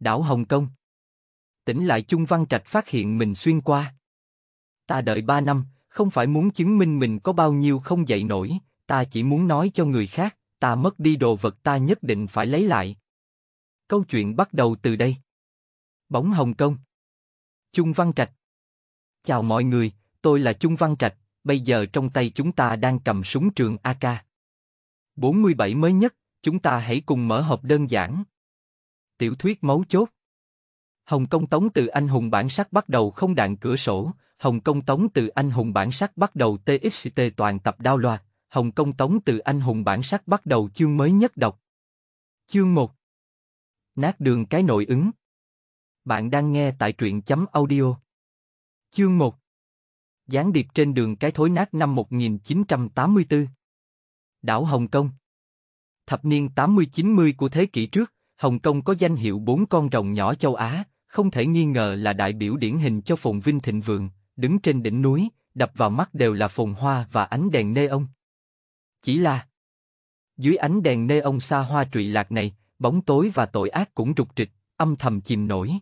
Đảo Hồng Kông. Tỉnh lại Chung Văn Trạch phát hiện mình xuyên qua. Ta đợi ba năm, không phải muốn chứng minh mình có bao nhiêu không dậy nổi, ta chỉ muốn nói cho người khác, ta mất đi đồ vật ta nhất định phải lấy lại. Câu chuyện bắt đầu từ đây. Bóng Hồng Kông. Chung Văn Trạch. Chào mọi người, tôi là Chung Văn Trạch, bây giờ trong tay chúng ta đang cầm súng trường AK. 47 mới nhất, chúng ta hãy cùng mở hộp đơn giản, Tiểu thuyết mấu chốt Hồng Công Tống từ anh hùng bản sắc bắt đầu không đạn cửa sổ, Hồng Công Tống từ anh hùng bản sắc bắt đầu TXT toàn tập đao loạt, Hồng Công Tống từ anh hùng bản sắc bắt đầu chương mới nhất đọc. Chương 1 Nát đường cái nội ứng Bạn đang nghe tại truyện chấm audio Chương 1 Gián điệp trên đường cái thối nát năm 1984 Đảo Hồng Kông Thập niên 80-90 của thế kỷ trước, Hồng Kông có danh hiệu bốn con rồng nhỏ châu Á, không thể nghi ngờ là đại biểu điển hình cho phồn vinh thịnh vượng, đứng trên đỉnh núi, đập vào mắt đều là phồn hoa và ánh đèn nê ông. Chỉ là dưới ánh đèn nê ông xa hoa trụy lạc này, bóng tối và tội ác cũng rục trịch, âm thầm chìm nổi.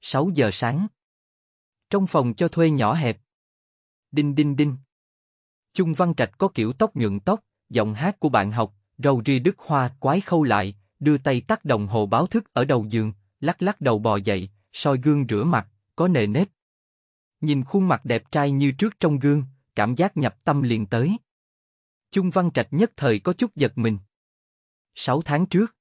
6 giờ sáng. Trong phòng cho thuê nhỏ hẹp. Đinh đinh đinh. Chung Văn Trạch có kiểu tóc nhuận tóc, giọng hát của bạn học, râu ri đứt hoa quái khâu lại, đưa tay tắt đồng hồ báo thức ở đầu giường, lắc lắc đầu bò dậy, soi gương rửa mặt, có nề nếp. Nhìn khuôn mặt đẹp trai như trước trong gương, cảm giác nhập tâm liền tới. Chung Văn Trạch nhất thời có chút giật mình. 6 tháng trước,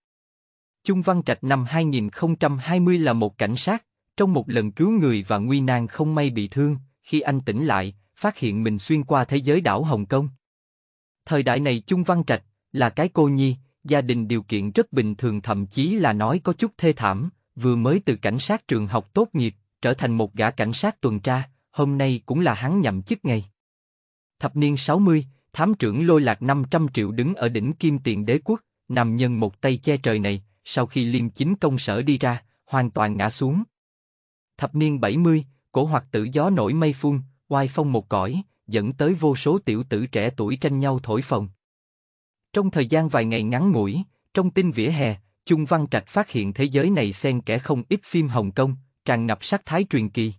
Chung Văn Trạch năm 2020 là một cảnh sát, trong một lần cứu người và nguy nan không may bị thương, khi anh tỉnh lại, phát hiện mình xuyên qua thế giới đảo Hồng Kông. Thời đại này Chung Văn Trạch là cái cô nhi, gia đình điều kiện rất bình thường thậm chí là nói có chút thê thảm, vừa mới từ cảnh sát trường học tốt nghiệp, trở thành một gã cảnh sát tuần tra, hôm nay cũng là hắn nhậm chức ngày. Thập niên 60, thám trưởng lôi lạc 500 triệu đứng ở đỉnh kim tiền đế quốc, nằm nhân một tay che trời này, sau khi liên chính công sở đi ra, hoàn toàn ngã xuống. Thập niên 70, cổ hoạt tự gió nổi mây phun, oai phong một cõi, dẫn tới vô số tiểu tử trẻ tuổi tranh nhau thổi phồng. Trong thời gian vài ngày ngắn ngủi, trong tin vỉa hè, Chung Văn Trạch phát hiện thế giới này xen kẽ không ít phim Hồng Kông, tràn ngập sắc thái truyền kỳ.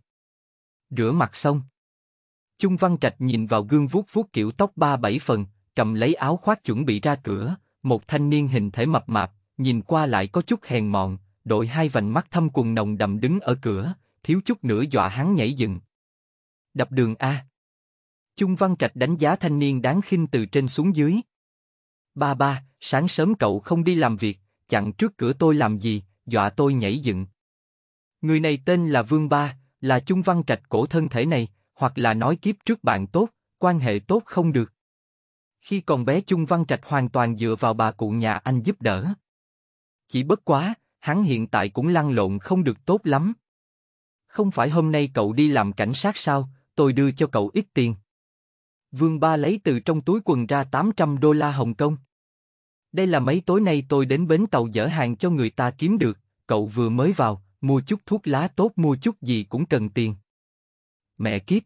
Rửa mặt xong. Chung Văn Trạch nhìn vào gương vuốt vuốt kiểu tóc ba bảy phần, cầm lấy áo khoác chuẩn bị ra cửa, một thanh niên hình thể mập mạp, nhìn qua lại có chút hèn mọn, đội hai vành mắt thâm quần nồng đầm đứng ở cửa, thiếu chút nữa dọa hắn nhảy dựng. Đập đường A. Chung Văn Trạch đánh giá thanh niên đáng khinh từ trên xuống dưới, Ba ba, sáng sớm cậu không đi làm việc, chặn trước cửa tôi làm gì, dọa tôi nhảy dựng. Người này tên là Vương Ba, là chung văn trạch cổ thân thể này, hoặc là nói kiếp trước bạn tốt, quan hệ tốt không được. Khi còn bé chung văn trạch hoàn toàn dựa vào bà cụ nhà anh giúp đỡ. Chỉ bất quá, hắn hiện tại cũng lăn lộn không được tốt lắm. Không phải hôm nay cậu đi làm cảnh sát sao, tôi đưa cho cậu ít tiền. Vương Ba lấy từ trong túi quần ra 800 đô la Hồng Kông. Đây là mấy tối nay tôi đến bến tàu dỡ hàng cho người ta kiếm được, cậu vừa mới vào, mua chút thuốc lá tốt mua chút gì cũng cần tiền. Mẹ kiếp!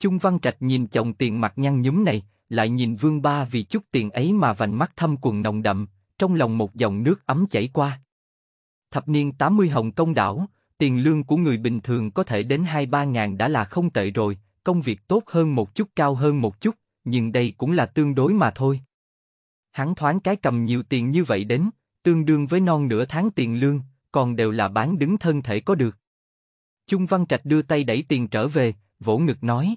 Chung Văn Trạch nhìn chồng tiền mặt nhăn nhúm này, lại nhìn Vương Ba vì chút tiền ấy mà vành mắt thâm quần nồng đậm, trong lòng một dòng nước ấm chảy qua. Thập niên 80 Hồng Kông đảo, tiền lương của người bình thường có thể đến 2-3 ngàn đã là không tệ rồi, công việc tốt hơn một chút cao hơn một chút, nhưng đây cũng là tương đối mà thôi. Hắn thoáng cái cầm nhiều tiền như vậy đến, tương đương với non nửa tháng tiền lương, còn đều là bán đứng thân thể có được. Chung Văn Trạch đưa tay đẩy tiền trở về, vỗ ngực nói.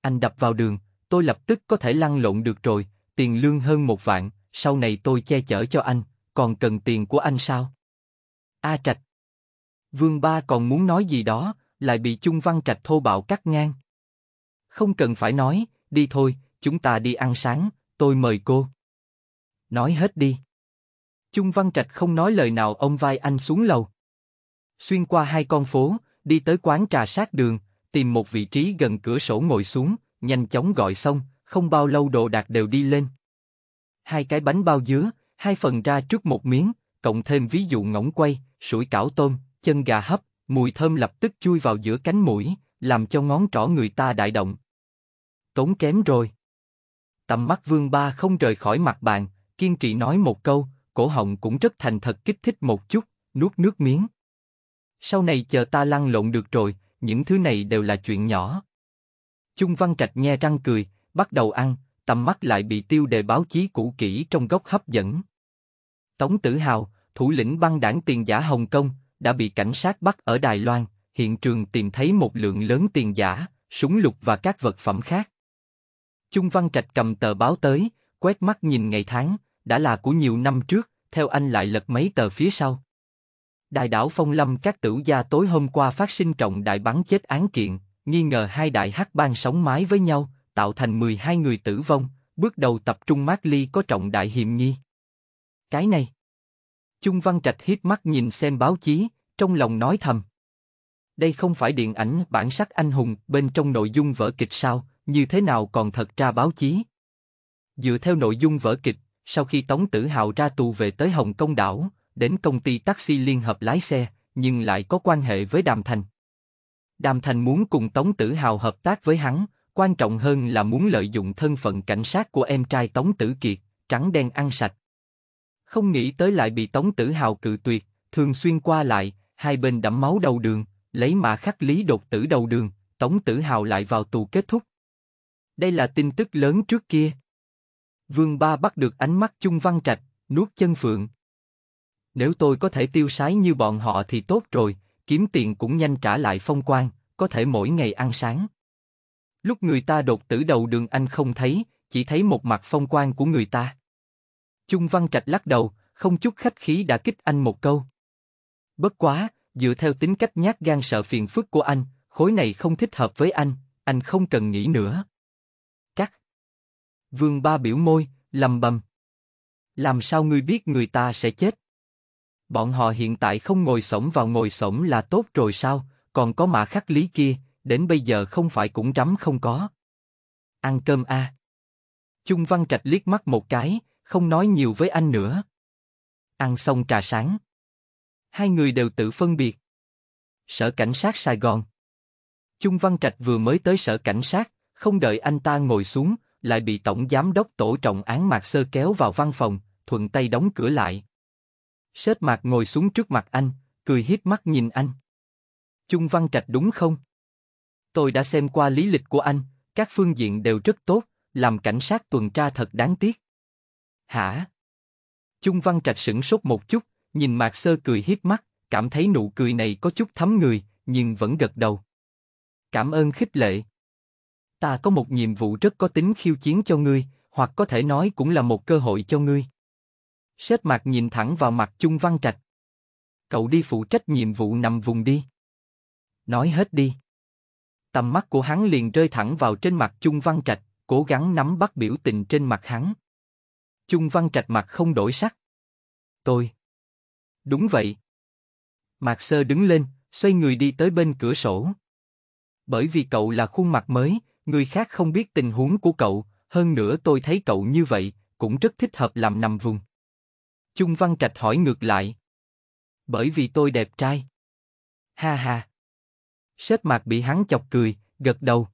Anh đập vào đường, tôi lập tức có thể lăn lộn được rồi, tiền lương hơn một vạn, sau này tôi che chở cho anh, còn cần tiền của anh sao? A Trạch. Vương Ba còn muốn nói gì đó, lại bị Chung Văn Trạch thô bạo cắt ngang. Không cần phải nói, đi thôi, chúng ta đi ăn sáng, tôi mời cô. Nói hết đi. Chung Văn Trạch không nói lời nào ông vai anh xuống lầu. Xuyên qua hai con phố, đi tới quán trà sát đường, tìm một vị trí gần cửa sổ ngồi xuống, nhanh chóng gọi xong, không bao lâu đồ đạc đều đi lên. Hai cái bánh bao dứa, hai phần ra trước một miếng, cộng thêm ví dụ ngỗng quay, sủi cảo tôm, chân gà hấp, mùi thơm lập tức chui vào giữa cánh mũi, làm cho ngón trỏ người ta đại động, tốn kém rồi. Tầm mắt Vương Ba không rời khỏi mặt bạn, kiên trì nói một câu, cổ họng cũng rất thành thật kích thích một chút, nuốt nước miếng. Sau này chờ ta lăn lộn được rồi, những thứ này đều là chuyện nhỏ. Chung Văn Trạch nghe răng cười, bắt đầu ăn, tầm mắt lại bị tiêu đề báo chí cũ kỹ trong góc hấp dẫn. Tống Tử Hào, thủ lĩnh băng đảng tiền giả Hồng Kông, đã bị cảnh sát bắt ở Đài Loan, hiện trường tìm thấy một lượng lớn tiền giả, súng lục và các vật phẩm khác. Chung Văn Trạch cầm tờ báo tới, quét mắt nhìn ngày tháng, đã là của nhiều năm trước, theo anh lại lật mấy tờ phía sau. Đại đảo Phong Lâm các tử gia tối hôm qua phát sinh trọng đại bắn chết án kiện, nghi ngờ hai đại hắc bang sống mái với nhau, tạo thành 12 người tử vong, bước đầu tập trung mát ly có trọng đại hiểm nghi. Cái này. Chung Văn Trạch hít mắt nhìn xem báo chí, trong lòng nói thầm. Đây không phải điện ảnh bản sắc anh hùng bên trong nội dung vở kịch sao, như thế nào còn thật ra báo chí. Dựa theo nội dung vở kịch, sau khi Tống Tử Hào ra tù về tới Hồng Kông đảo, đến công ty taxi liên hợp lái xe, nhưng lại có quan hệ với Đàm Thành. Đàm Thành muốn cùng Tống Tử Hào hợp tác với hắn, quan trọng hơn là muốn lợi dụng thân phận cảnh sát của em trai Tống Tử Kiệt, trắng đen ăn sạch. Không nghĩ tới lại bị Tống Tử Hào cự tuyệt, thường xuyên qua lại, hai bên đẫm máu đầu đường, lấy mà khắc lý đột tử đầu đường, Tống Tử Hào lại vào tù kết thúc. Đây là tin tức lớn trước kia. Vương Ba bắt được ánh mắt Chung Văn Trạch, nuốt chân phượng. Nếu tôi có thể tiêu sái như bọn họ thì tốt rồi, kiếm tiền cũng nhanh trả lại phong quan, có thể mỗi ngày ăn sáng. Lúc người ta đột tử đầu đường anh không thấy, chỉ thấy một mặt phong quan của người ta. Chung Văn Trạch lắc đầu, không chút khách khí đã kích anh một câu. Bất quá, dựa theo tính cách nhát gan sợ phiền phức của anh, khối này không thích hợp với anh, anh không cần nghĩ nữa. Vương Ba biểu môi, lầm bầm. Làm sao ngươi biết người ta sẽ chết? Bọn họ hiện tại không ngồi sổng vào ngồi sổng là tốt rồi sao, còn có mã khắc lý kia, đến bây giờ không phải cũng rắm không có. Ăn cơm a. À. Chung Văn Trạch liếc mắt một cái, không nói nhiều với anh nữa. Ăn xong trà sáng. Hai người đều tự phân biệt. Sở Cảnh sát Sài Gòn Chung Văn Trạch vừa mới tới sở cảnh sát, không đợi anh ta ngồi xuống, lại bị tổng giám đốc tổ trọng án mạc sơ kéo vào văn phòng, thuận tay đóng cửa lại. Sết mạc ngồi xuống trước mặt anh, cười hiếp mắt nhìn anh. Chung Văn Trạch đúng không? Tôi đã xem qua lý lịch của anh, các phương diện đều rất tốt, làm cảnh sát tuần tra thật đáng tiếc. Hả? Chung Văn Trạch sửng sốt một chút, nhìn Mạc Sơ cười hiếp mắt, cảm thấy nụ cười này có chút thấm người, nhưng vẫn gật đầu. Cảm ơn khích lệ. Ta có một nhiệm vụ rất có tính khiêu chiến cho ngươi, hoặc có thể nói cũng là một cơ hội cho ngươi. Sếp mặt nhìn thẳng vào mặt Chung Văn Trạch. Cậu đi phụ trách nhiệm vụ nằm vùng đi. Nói hết đi. Tầm mắt của hắn liền rơi thẳng vào trên mặt Chung Văn Trạch, cố gắng nắm bắt biểu tình trên mặt hắn. Chung Văn Trạch mặt không đổi sắc. Tôi. Đúng vậy. Mạc Sơ đứng lên, xoay người đi tới bên cửa sổ. Bởi vì cậu là khuôn mặt mới, người khác không biết tình huống của cậu, hơn nữa tôi thấy cậu như vậy, cũng rất thích hợp làm nằm vùng. Chung Văn Trạch hỏi ngược lại. Bởi vì tôi đẹp trai. Ha ha. Sếp mặt bị hắn chọc cười, gật đầu.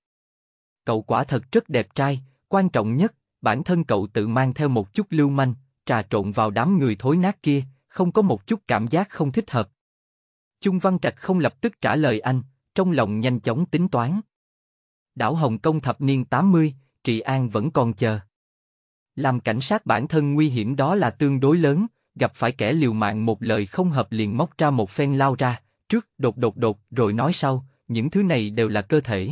Cậu quả thật rất đẹp trai, quan trọng nhất, bản thân cậu tự mang theo một chút lưu manh, trà trộn vào đám người thối nát kia, không có một chút cảm giác không thích hợp. Chung Văn Trạch không lập tức trả lời anh, trong lòng nhanh chóng tính toán. Đảo Hồng Kông thập niên 80, Trị An vẫn còn chờ. Làm cảnh sát bản thân nguy hiểm đó là tương đối lớn, gặp phải kẻ liều mạng một lời không hợp liền móc ra một phen lao ra, trước đột đột đột rồi nói sau, những thứ này đều là cơ thể.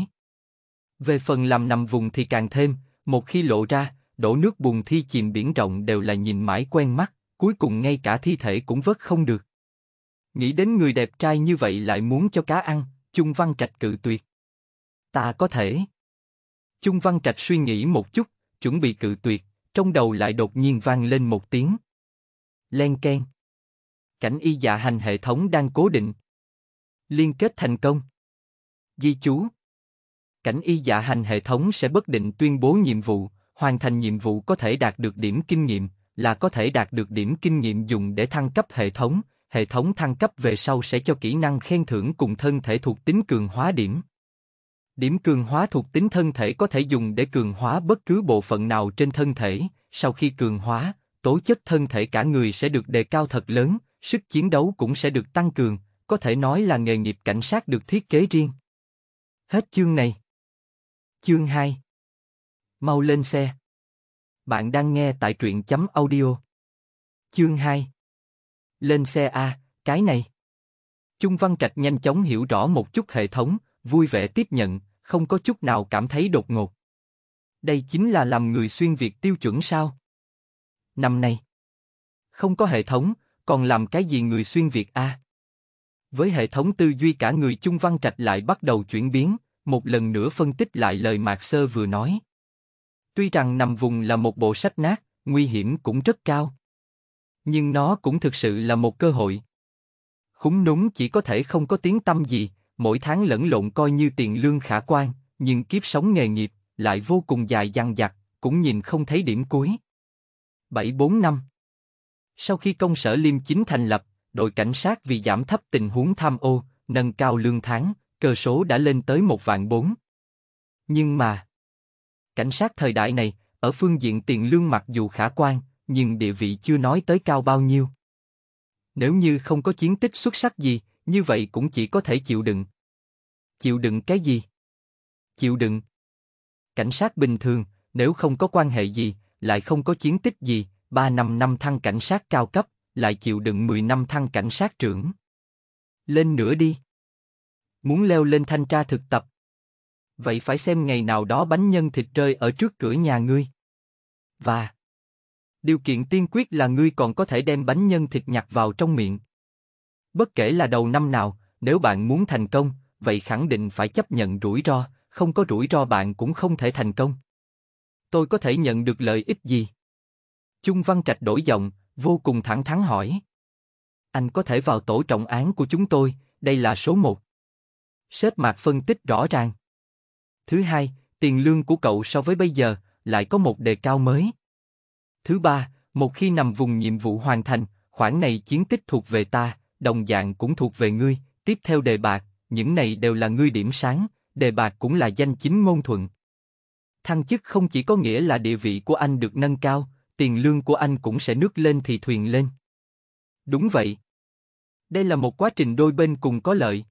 Về phần làm nằm vùng thì càng thêm, một khi lộ ra, đổ nước bùn thi chìm biển rộng đều là nhìn mãi quen mắt, cuối cùng ngay cả thi thể cũng vớt không được. Nghĩ đến người đẹp trai như vậy lại muốn cho cá ăn, Chung Văn Trạch cự tuyệt ta có thể. Chung Văn Trạch suy nghĩ một chút, chuẩn bị cự tuyệt, trong đầu lại đột nhiên vang lên một tiếng. Len keng. Cảnh y dạ hành hệ thống đang cố định. Liên kết thành công. Ghi chú. Cảnh y dạ hành hệ thống sẽ bất định tuyên bố nhiệm vụ, hoàn thành nhiệm vụ có thể đạt được điểm kinh nghiệm, là có thể đạt được điểm kinh nghiệm dùng để thăng cấp hệ thống, hệ thống thăng cấp về sau sẽ cho kỹ năng khen thưởng cùng thân thể thuộc tính cường hóa điểm. Điểm cường hóa thuộc tính thân thể có thể dùng để cường hóa bất cứ bộ phận nào trên thân thể, sau khi cường hóa, tố chất thân thể cả người sẽ được đề cao thật lớn, sức chiến đấu cũng sẽ được tăng cường, có thể nói là nghề nghiệp cảnh sát được thiết kế riêng. Hết chương này. Chương 2 Mau lên xe. Bạn đang nghe tại truyện chấm audio. Chương 2 Lên xe A, cái này. Trung Văn Trạch nhanh chóng hiểu rõ một chút hệ thống, vui vẻ tiếp nhận, không có chút nào cảm thấy đột ngột. Đây chính là làm người xuyên việt tiêu chuẩn sao? Năm nay, không có hệ thống, còn làm cái gì người xuyên việt a? À? Với hệ thống tư duy cả người Chung Văn Trạch lại bắt đầu chuyển biến, một lần nữa phân tích lại lời Mạc Sơ vừa nói. Tuy rằng nằm vùng là một bộ sách nát, nguy hiểm cũng rất cao. Nhưng nó cũng thực sự là một cơ hội. Khúng núng chỉ có thể không có tiếng tâm gì, mỗi tháng lẫn lộn coi như tiền lương khả quan, nhưng kiếp sống nghề nghiệp lại vô cùng dài dằng dặc, cũng nhìn không thấy điểm cuối. 7-4 năm Sau khi công sở Liêm Chính thành lập, đội cảnh sát vì giảm thấp tình huống tham ô, nâng cao lương tháng, cơ số đã lên tới một vạn bốn. Nhưng mà, cảnh sát thời đại này, ở phương diện tiền lương mặc dù khả quan, nhưng địa vị chưa nói tới cao bao nhiêu. Nếu như không có chiến tích xuất sắc gì, như vậy cũng chỉ có thể chịu đựng, Chịu đựng cái gì? Chịu đựng. Cảnh sát bình thường, nếu không có quan hệ gì, lại không có chiến tích gì, ba năm năm thăng cảnh sát cao cấp, lại chịu đựng mười năm thăng cảnh sát trưởng. Lên nữa đi. Muốn leo lên thanh tra thực tập. Vậy phải xem ngày nào đó bánh nhân thịt rơi ở trước cửa nhà ngươi. Và điều kiện tiên quyết là ngươi còn có thể đem bánh nhân thịt nhặt vào trong miệng. Bất kể là đầu năm nào, nếu bạn muốn thành công, vậy khẳng định phải chấp nhận rủi ro, không có rủi ro bạn cũng không thể thành công. Tôi có thể nhận được lợi ích gì? Chung Văn Trạch đổi giọng, vô cùng thẳng thắn hỏi. Anh có thể vào tổ trọng án của chúng tôi, đây là số một. Sếp Mạc phân tích rõ ràng. Thứ hai, tiền lương của cậu so với bây giờ lại có một đề cao mới. Thứ ba, một khi nằm vùng nhiệm vụ hoàn thành, khoản này chiến tích thuộc về ta, đồng dạng cũng thuộc về ngươi. Tiếp theo đề bạc, những này đều là ngươi điểm sáng, đề bạc cũng là danh chính ngôn thuận. Thăng chức không chỉ có nghĩa là địa vị của anh được nâng cao, tiền lương của anh cũng sẽ nước lên thì thuyền lên. Đúng vậy. Đây là một quá trình đôi bên cùng có lợi.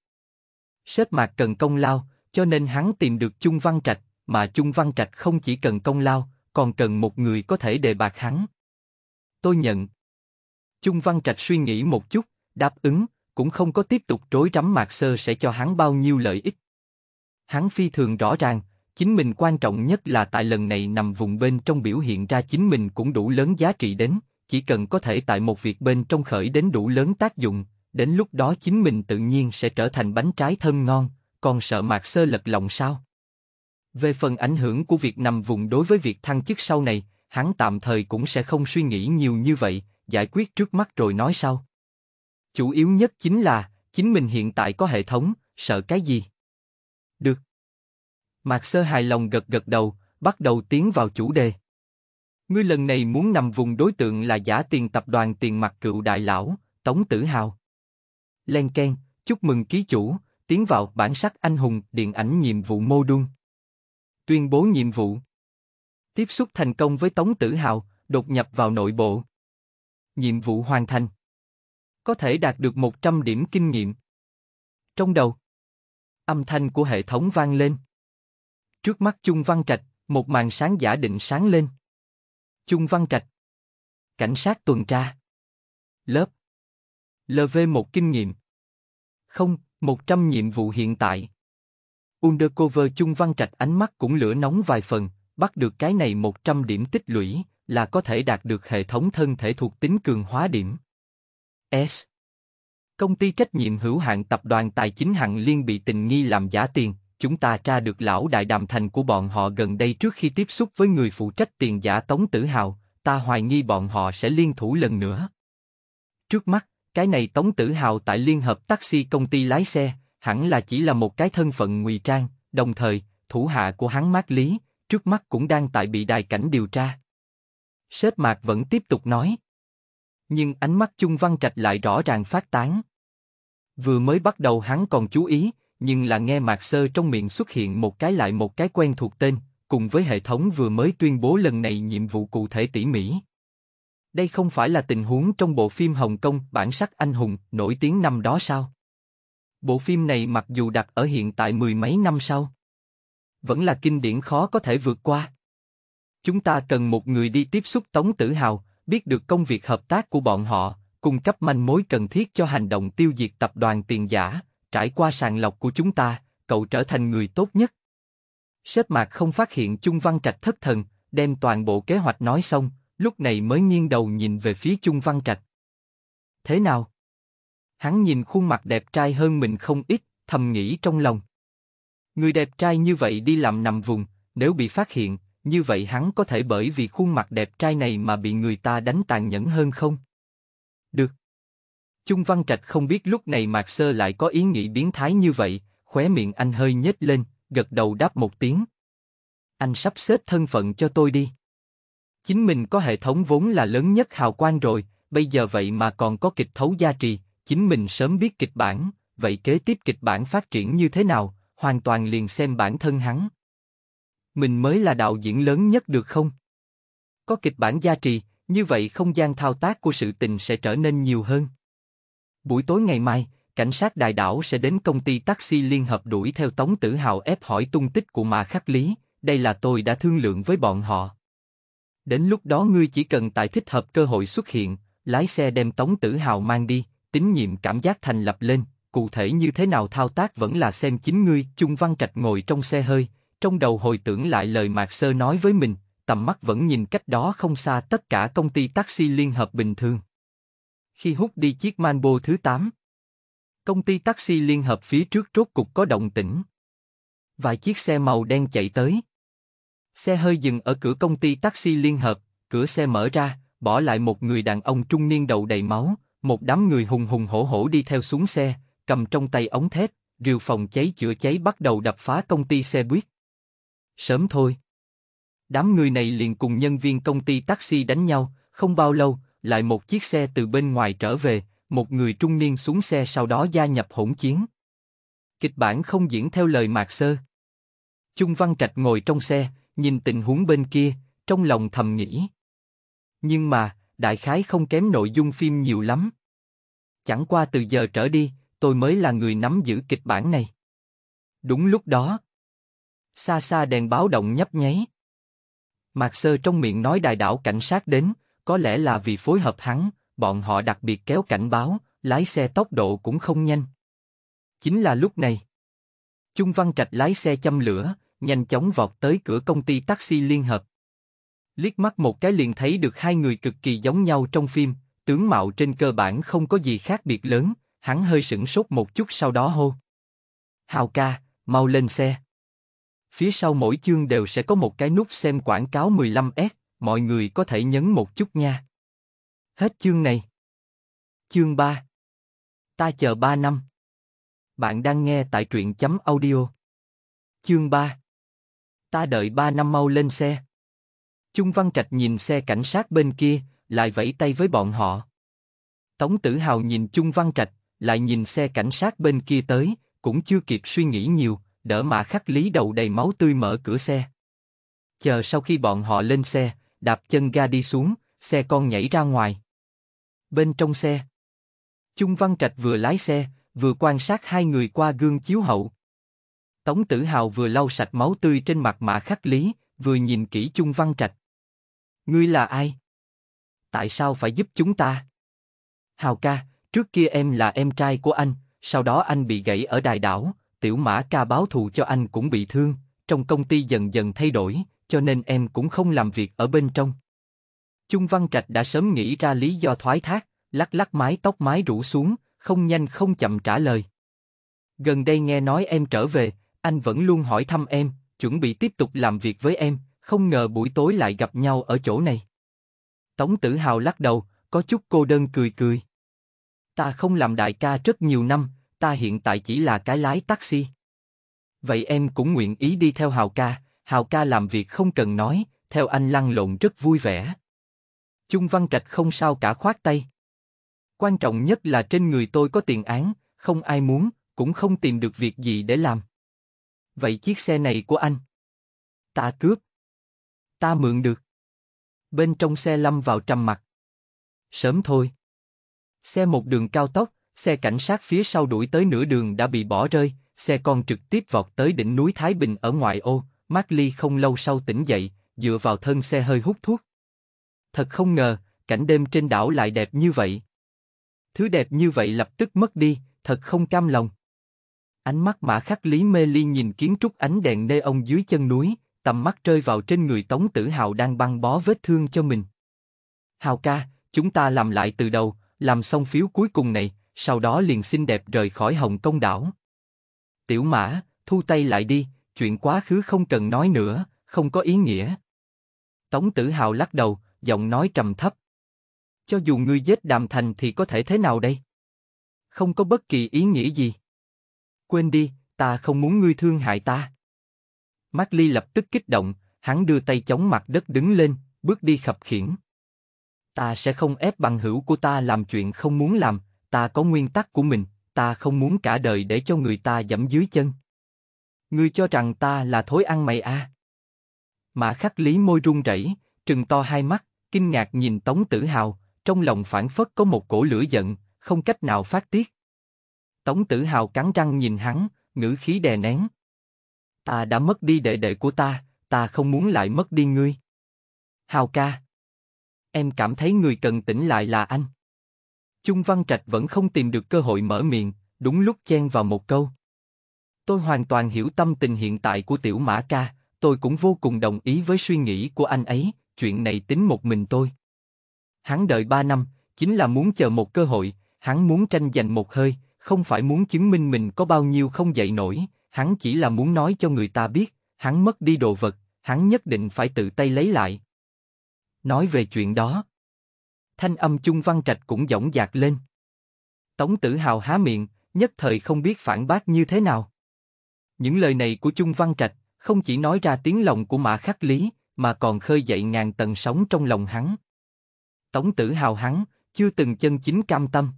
Sếp Mạc cần công lao, cho nên hắn tìm được Chung Văn Trạch, mà Chung Văn Trạch không chỉ cần công lao, còn cần một người có thể đề bạc hắn. Tôi nhận. Chung Văn Trạch suy nghĩ một chút, đáp ứng, cũng không có tiếp tục trối rắm Mạc Sơ sẽ cho hắn bao nhiêu lợi ích. Hắn phi thường rõ ràng, chính mình quan trọng nhất là tại lần này nằm vùng bên trong biểu hiện ra chính mình cũng đủ lớn giá trị đến, chỉ cần có thể tại một việc bên trong khởi đến đủ lớn tác dụng, đến lúc đó chính mình tự nhiên sẽ trở thành bánh trái thơm ngon, còn sợ Mạc Sơ lật lòng sao? Về phần ảnh hưởng của việc nằm vùng đối với việc thăng chức sau này, hắn tạm thời cũng sẽ không suy nghĩ nhiều như vậy, giải quyết trước mắt rồi nói sau. Chủ yếu nhất chính là, chính mình hiện tại có hệ thống, sợ cái gì? Được. Mạc Sơ hài lòng gật gật đầu, bắt đầu tiến vào chủ đề. Ngươi lần này muốn nằm vùng đối tượng là giả tiền tập đoàn tiền mặt cựu đại lão, Tống Tử Hào. Len Ken, chúc mừng ký chủ, tiến vào bản sắc anh hùng điện ảnh nhiệm vụ mô đun. Tuyên bố nhiệm vụ. Tiếp xúc thành công với Tống Tử Hào, đột nhập vào nội bộ. Nhiệm vụ hoàn thành có thể đạt được 100 điểm kinh nghiệm. Trong đầu, âm thanh của hệ thống vang lên. Trước mắt Chung Văn Trạch, một màn sáng giả định sáng lên. Chung Văn Trạch. Cảnh sát tuần tra. Lớp. LV1 kinh nghiệm. Không, 100 nhiệm vụ hiện tại. Undercover Chung Văn Trạch ánh mắt cũng lửa nóng vài phần, bắt được cái này 100 điểm tích lũy, là có thể đạt được hệ thống thân thể thuộc tính cường hóa điểm. S. Công ty trách nhiệm hữu hạn tập đoàn tài chính Hằng Liên bị tình nghi làm giả tiền, chúng ta tra được lão đại đàm thành của bọn họ gần đây trước khi tiếp xúc với người phụ trách tiền giả Tống Tử Hào, ta hoài nghi bọn họ sẽ liên thủ lần nữa. Trước mắt, cái này Tống Tử Hào tại Liên hợp Taxi công ty lái xe, hẳn là chỉ là một cái thân phận ngụy trang, đồng thời, thủ hạ của hắn Mát Lý, trước mắt cũng đang tại bị đài cảnh điều tra. Sếp Mạc vẫn tiếp tục nói nhưng ánh mắt chung văn trạch lại rõ ràng phát tán. Vừa mới bắt đầu hắn còn chú ý, nhưng là nghe mạc sơ trong miệng xuất hiện một cái lại một cái quen thuộc tên, cùng với hệ thống vừa mới tuyên bố lần này nhiệm vụ cụ thể tỉ mỉ. Đây không phải là tình huống trong bộ phim Hồng Kông bản sắc anh hùng nổi tiếng năm đó sao? Bộ phim này mặc dù đặt ở hiện tại mười mấy năm sau, vẫn là kinh điển khó có thể vượt qua. Chúng ta cần một người đi tiếp xúc Tống Tử Hào, biết được công việc hợp tác của bọn họ, cung cấp manh mối cần thiết cho hành động tiêu diệt tập đoàn tiền giả, trải qua sàng lọc của chúng ta, cậu trở thành người tốt nhất. Sếp mạc không phát hiện Chung Văn Trạch thất thần, đem toàn bộ kế hoạch nói xong, lúc này mới nghiêng đầu nhìn về phía Chung Văn Trạch. Thế nào? Hắn nhìn khuôn mặt đẹp trai hơn mình không ít, thầm nghĩ trong lòng. Người đẹp trai như vậy đi làm nằm vùng, nếu bị phát hiện, như vậy hắn có thể bởi vì khuôn mặt đẹp trai này mà bị người ta đánh tàn nhẫn hơn không? Được. Chung Văn Trạch không biết lúc này Mạc Sơ lại có ý nghĩ biến thái như vậy, khóe miệng anh hơi nhếch lên, gật đầu đáp một tiếng. Anh sắp xếp thân phận cho tôi đi. Chính mình có hệ thống vốn là lớn nhất hào quang rồi, bây giờ vậy mà còn có kịch thấu gia trì, chính mình sớm biết kịch bản, vậy kế tiếp kịch bản phát triển như thế nào, hoàn toàn liền xem bản thân hắn mình mới là đạo diễn lớn nhất được không? Có kịch bản gia trì, như vậy không gian thao tác của sự tình sẽ trở nên nhiều hơn. Buổi tối ngày mai, cảnh sát đại đảo sẽ đến công ty taxi liên hợp đuổi theo Tống Tử Hào ép hỏi tung tích của Mã Khắc Lý, đây là tôi đã thương lượng với bọn họ. Đến lúc đó ngươi chỉ cần tại thích hợp cơ hội xuất hiện, lái xe đem Tống Tử Hào mang đi, tín nhiệm cảm giác thành lập lên, cụ thể như thế nào thao tác vẫn là xem chính ngươi, Chung Văn Trạch ngồi trong xe hơi, trong đầu hồi tưởng lại lời Mạc Sơ nói với mình, tầm mắt vẫn nhìn cách đó không xa tất cả công ty taxi liên hợp bình thường. Khi hút đi chiếc Manbo thứ 8, công ty taxi liên hợp phía trước rốt cục có động tĩnh. Vài chiếc xe màu đen chạy tới. Xe hơi dừng ở cửa công ty taxi liên hợp, cửa xe mở ra, bỏ lại một người đàn ông trung niên đầu đầy máu, một đám người hùng hùng hổ hổ đi theo xuống xe, cầm trong tay ống thép, rìu phòng cháy chữa cháy bắt đầu đập phá công ty xe buýt. Sớm thôi. Đám người này liền cùng nhân viên công ty taxi đánh nhau, không bao lâu, lại một chiếc xe từ bên ngoài trở về, một người trung niên xuống xe sau đó gia nhập hỗn chiến. Kịch bản không diễn theo lời mạc sơ. Chung Văn Trạch ngồi trong xe, nhìn tình huống bên kia, trong lòng thầm nghĩ. Nhưng mà, đại khái không kém nội dung phim nhiều lắm. Chẳng qua từ giờ trở đi, tôi mới là người nắm giữ kịch bản này. Đúng lúc đó, xa xa đèn báo động nhấp nháy. Mạc Sơ trong miệng nói đại đảo cảnh sát đến, có lẽ là vì phối hợp hắn, bọn họ đặc biệt kéo cảnh báo, lái xe tốc độ cũng không nhanh. Chính là lúc này. Chung Văn Trạch lái xe châm lửa, nhanh chóng vọt tới cửa công ty taxi liên hợp. Liếc mắt một cái liền thấy được hai người cực kỳ giống nhau trong phim, tướng mạo trên cơ bản không có gì khác biệt lớn, hắn hơi sửng sốt một chút sau đó hô. Hào ca, mau lên xe. Phía sau mỗi chương đều sẽ có một cái nút xem quảng cáo 15S, mọi người có thể nhấn một chút nha. Hết chương này. Chương 3 Ta chờ 3 năm. Bạn đang nghe tại truyện chấm audio. Chương 3 Ta đợi 3 năm mau lên xe. Trung Văn Trạch nhìn xe cảnh sát bên kia, lại vẫy tay với bọn họ. Tống Tử Hào nhìn Trung Văn Trạch, lại nhìn xe cảnh sát bên kia tới, cũng chưa kịp suy nghĩ nhiều, đỡ mã khắc lý đầu đầy máu tươi mở cửa xe. Chờ sau khi bọn họ lên xe, đạp chân ga đi xuống, xe con nhảy ra ngoài. Bên trong xe, Chung Văn Trạch vừa lái xe, vừa quan sát hai người qua gương chiếu hậu. Tống Tử Hào vừa lau sạch máu tươi trên mặt mã khắc lý, vừa nhìn kỹ Chung Văn Trạch. Ngươi là ai? Tại sao phải giúp chúng ta? Hào ca, trước kia em là em trai của anh, sau đó anh bị gãy ở đài đảo, tiểu mã ca báo thù cho anh cũng bị thương, trong công ty dần dần thay đổi, cho nên em cũng không làm việc ở bên trong. Chung Văn Trạch đã sớm nghĩ ra lý do thoái thác, lắc lắc mái tóc mái rủ xuống, không nhanh không chậm trả lời. Gần đây nghe nói em trở về, anh vẫn luôn hỏi thăm em, chuẩn bị tiếp tục làm việc với em, không ngờ buổi tối lại gặp nhau ở chỗ này. Tống Tử Hào lắc đầu, có chút cô đơn cười cười. Ta không làm đại ca rất nhiều năm, ta hiện tại chỉ là cái lái taxi. Vậy em cũng nguyện ý đi theo Hào ca, Hào ca làm việc không cần nói, theo anh lăn lộn rất vui vẻ. Chung Văn Trạch không sao cả khoát tay. Quan trọng nhất là trên người tôi có tiền án, không ai muốn, cũng không tìm được việc gì để làm. Vậy chiếc xe này của anh? Ta cướp. Ta mượn được. Bên trong xe lâm vào trầm mặt. Sớm thôi. Xe một đường cao tốc, xe cảnh sát phía sau đuổi tới nửa đường đã bị bỏ rơi, xe con trực tiếp vọt tới đỉnh núi Thái Bình ở ngoại ô, Mark Lee không lâu sau tỉnh dậy, dựa vào thân xe hơi hút thuốc. Thật không ngờ, cảnh đêm trên đảo lại đẹp như vậy. Thứ đẹp như vậy lập tức mất đi, thật không cam lòng. Ánh mắt mã khắc Lý Mê Ly nhìn kiến trúc ánh đèn nê ông dưới chân núi, tầm mắt rơi vào trên người Tống Tử Hào đang băng bó vết thương cho mình. Hào ca, chúng ta làm lại từ đầu, làm xong phiếu cuối cùng này, sau đó liền xinh đẹp rời khỏi Hồng Công đảo. Tiểu Mã, thu tay lại đi, chuyện quá khứ không cần nói nữa, không có ý nghĩa. Tống Tử Hào lắc đầu, giọng nói trầm thấp. Cho dù ngươi giết Đàm Thành thì có thể thế nào đây? Không có bất kỳ ý nghĩa gì. Quên đi, ta không muốn ngươi thương hại ta. Mark Lee lập tức kích động, hắn đưa tay chống mặt đất đứng lên, bước đi khập khiễng. Ta sẽ không ép bằng hữu của ta làm chuyện không muốn làm, ta có nguyên tắc của mình, ta không muốn cả đời để cho người ta dẫm dưới chân. Ngươi cho rằng ta là thối ăn mày à? Mã khắc lý môi run rẩy, trừng to hai mắt, kinh ngạc nhìn Tống Tử Hào, trong lòng phản phất có một cổ lửa giận, không cách nào phát tiết. Tống Tử Hào cắn răng nhìn hắn, ngữ khí đè nén. Ta đã mất đi đệ đệ của ta, ta không muốn lại mất đi ngươi. Hào ca. Em cảm thấy người cần tỉnh lại là anh. Chung Văn Trạch vẫn không tìm được cơ hội mở miệng, đúng lúc chen vào một câu. Tôi hoàn toàn hiểu tâm tình hiện tại của tiểu mã ca, tôi cũng vô cùng đồng ý với suy nghĩ của anh ấy, chuyện này tính một mình tôi. Hắn đợi ba năm, chính là muốn chờ một cơ hội, hắn muốn tranh giành một hơi, không phải muốn chứng minh mình có bao nhiêu không dậy nổi, hắn chỉ là muốn nói cho người ta biết, hắn mất đi đồ vật, hắn nhất định phải tự tay lấy lại. Nói về chuyện đó, thanh âm chung văn trạch cũng dõng dạc lên. Tống tử hào há miệng, nhất thời không biết phản bác như thế nào. Những lời này của chung văn trạch, không chỉ nói ra tiếng lòng của mã khắc lý, mà còn khơi dậy ngàn tầng sóng trong lòng hắn. Tống tử hào hắn, chưa từng chân chính cam tâm.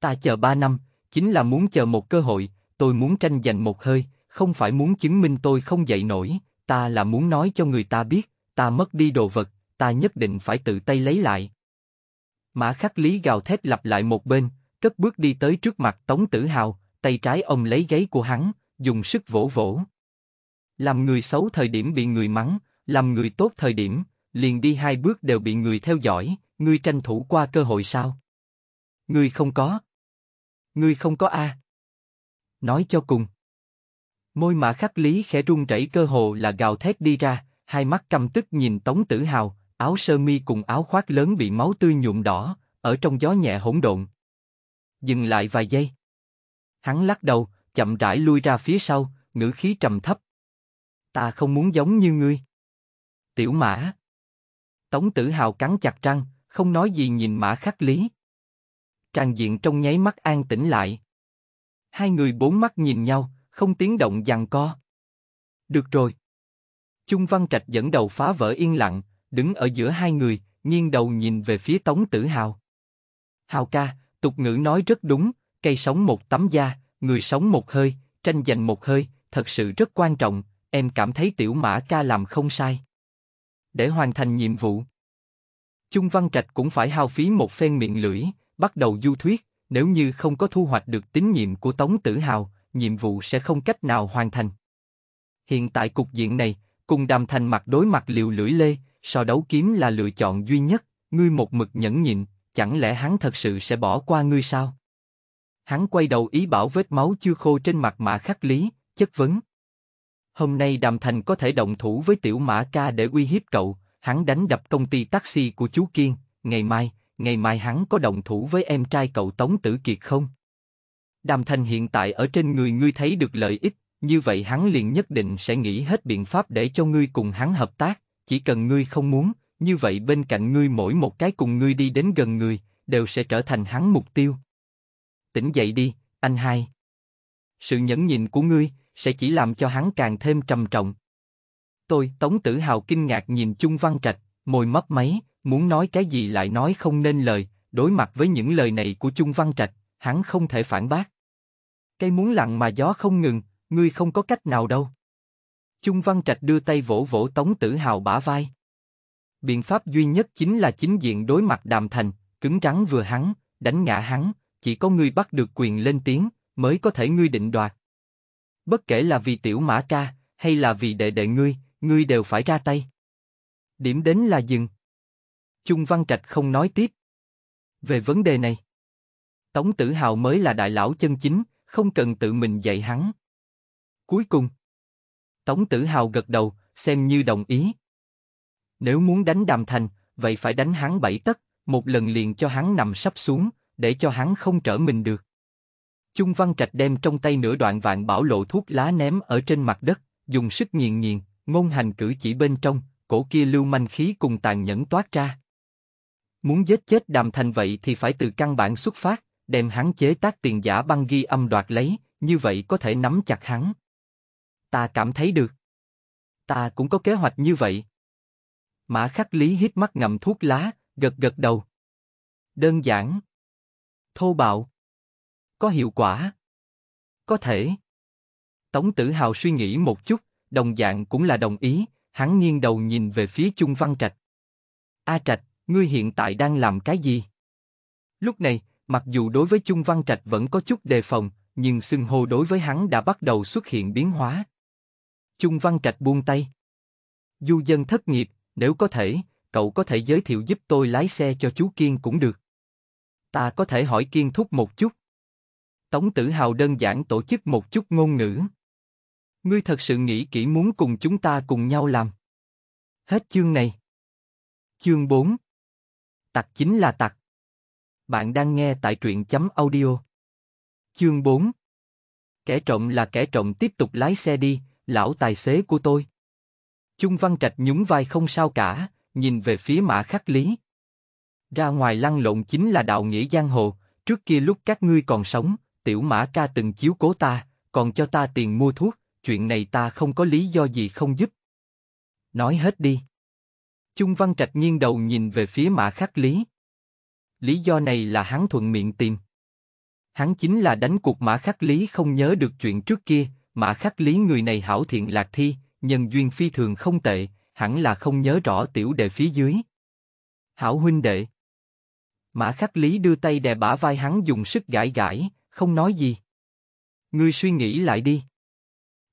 Ta chờ ba năm, chính là muốn chờ một cơ hội, tôi muốn tranh giành một hơi, không phải muốn chứng minh tôi không dậy nổi, ta là muốn nói cho người ta biết, ta mất đi đồ vật, ta nhất định phải tự tay lấy lại. Mã khắc lý gào thét lặp lại một bên, cất bước đi tới trước mặt Tống Tử Hào, tay trái ông lấy gáy của hắn, dùng sức vỗ vỗ. Làm người xấu thời điểm bị người mắng, làm người tốt thời điểm, liền đi hai bước đều bị người theo dõi, ngươi tranh thủ qua cơ hội sao? Ngươi không có. Ngươi không có A. Nói cho cùng. Môi mã khắc lý khẽ run rẩy cơ hồ là gào thét đi ra, hai mắt căm tức nhìn Tống Tử Hào, áo sơ mi cùng áo khoác lớn bị máu tươi nhuộm đỏ, ở trong gió nhẹ hỗn độn. Dừng lại vài giây. Hắn lắc đầu, chậm rãi lui ra phía sau, ngữ khí trầm thấp. Ta không muốn giống như ngươi. Tiểu mã. Tống tử hào cắn chặt răng, không nói gì nhìn mã khắc lý. trang diện trong nháy mắt an tĩnh lại. Hai người bốn mắt nhìn nhau, không tiếng động giằng co. Được rồi. Chung Văn Trạch dẫn đầu phá vỡ yên lặng, đứng ở giữa hai người, nghiêng đầu nhìn về phía Tống Tử Hào. Hào ca, tục ngữ nói rất đúng, cây sống một tấm da, người sống một hơi, tranh giành một hơi, thật sự rất quan trọng, em cảm thấy tiểu mã ca làm không sai. Để hoàn thành nhiệm vụ, Trung Văn Trạch cũng phải hao phí một phen miệng lưỡi, bắt đầu du thuyết, nếu như không có thu hoạch được tín nhiệm của Tống Tử Hào, nhiệm vụ sẽ không cách nào hoàn thành. Hiện tại cục diện này, cùng đàm thành mặt đối mặt liều lưỡi lê, so đấu kiếm là lựa chọn duy nhất, ngươi một mực nhẫn nhịn, chẳng lẽ hắn thật sự sẽ bỏ qua ngươi sao? Hắn quay đầu ý bảo vết máu chưa khô trên mặt mã khắc lý, chất vấn. Hôm nay Đàm Thành có thể động thủ với tiểu mã ca để uy hiếp cậu, hắn đánh đập công ty taxi của chú Kiên, ngày mai, ngày mai hắn có động thủ với em trai cậu Tống Tử Kiệt không? Đàm Thành hiện tại ở trên người ngươi thấy được lợi ích, như vậy hắn liền nhất định sẽ nghĩ hết biện pháp để cho ngươi cùng hắn hợp tác, chỉ cần ngươi không muốn, như vậy bên cạnh ngươi mỗi một cái cùng ngươi đi đến gần người, đều sẽ trở thành hắn mục tiêu. Tỉnh dậy đi, anh hai. Sự nhẫn nhịn của ngươi sẽ chỉ làm cho hắn càng thêm trầm trọng. Tôi, Tống Tử Hào kinh ngạc nhìn Chung Văn Trạch, môi mấp máy, muốn nói cái gì lại nói không nên lời, đối mặt với những lời này của Chung Văn Trạch, hắn không thể phản bác. Cây muốn lặng mà gió không ngừng, ngươi không có cách nào đâu. Chung Văn Trạch đưa tay vỗ vỗ Tống Tử Hào bả vai. Biện pháp duy nhất chính là chính diện đối mặt đàm thành, cứng rắn vừa hắn, đánh ngã hắn, chỉ có ngươi bắt được quyền lên tiếng, mới có thể ngươi định đoạt. Bất kể là vì tiểu mã ca, hay là vì đệ đệ ngươi, ngươi đều phải ra tay. Điểm đến là dừng. Chung Văn Trạch không nói tiếp. Về vấn đề này, Tống Tử Hào mới là đại lão chân chính, không cần tự mình dạy hắn. Cuối cùng, Tống Tử Hào gật đầu, xem như đồng ý. Nếu muốn đánh Đàm Thành, vậy phải đánh hắn bảy tấc, một lần liền cho hắn nằm sắp xuống, để cho hắn không trở mình được. Chung Văn Trạch đem trong tay nửa đoạn vạn bảo lộ thuốc lá ném ở trên mặt đất, dùng sức nghiền nghiền, ngôn hành cử chỉ bên trong, cổ kia lưu manh khí cùng tàn nhẫn toát ra. Muốn giết chết Đàm Thành vậy thì phải từ căn bản xuất phát, đem hắn chế tác tiền giả băng ghi âm đoạt lấy, như vậy có thể nắm chặt hắn. Ta cảm thấy được. Ta cũng có kế hoạch như vậy. Mã khắc lý hít mắt ngậm thuốc lá, gật gật đầu. Đơn giản. Thô bạo. Có hiệu quả. Có thể. Tống Tử Hào suy nghĩ một chút, đồng dạng cũng là đồng ý, hắn nghiêng đầu nhìn về phía Chung Văn Trạch. A Trạch, ngươi hiện tại đang làm cái gì? Lúc này, mặc dù đối với Chung Văn Trạch vẫn có chút đề phòng, nhưng xưng hô đối với hắn đã bắt đầu xuất hiện biến hóa. Chung Văn Trạch buông tay. Du dân thất nghiệp, nếu có thể, cậu có thể giới thiệu giúp tôi lái xe cho chú Kiên cũng được. Ta có thể hỏi Kiên thúc một chút. Tống Tử Hào đơn giản tổ chức một chút ngôn ngữ. Ngươi thật sự nghĩ kỹ muốn cùng chúng ta cùng nhau làm. Hết chương này. Chương 4 Tặc chính là tặc. Bạn đang nghe tại truyện chấm audio. Chương 4 Kẻ trộm là kẻ trộm tiếp tục lái xe đi, lão tài xế của tôi. Chung Văn Trạch nhún vai không sao cả, nhìn về phía Mã Khắc Lý. Ra ngoài lăn lộn chính là đạo nghĩa giang hồ, trước kia lúc các ngươi còn sống, tiểu Mã ca từng chiếu cố ta, còn cho ta tiền mua thuốc, chuyện này ta không có lý do gì không giúp. Nói hết đi. Chung Văn Trạch nghiêng đầu nhìn về phía Mã Khắc Lý. Lý do này là hắn thuận miệng tìm. Hắn chính là đánh cuộc Mã Khắc Lý không nhớ được chuyện trước kia, Mã Khắc Lý người này hảo thiện lạc thi, nhân duyên phi thường không tệ, hẳn là không nhớ rõ tiểu đệ phía dưới. Hảo huynh đệ. Mã Khắc Lý đưa tay đè bả vai hắn dùng sức gãi gãi, không nói gì. Ngươi suy nghĩ lại đi.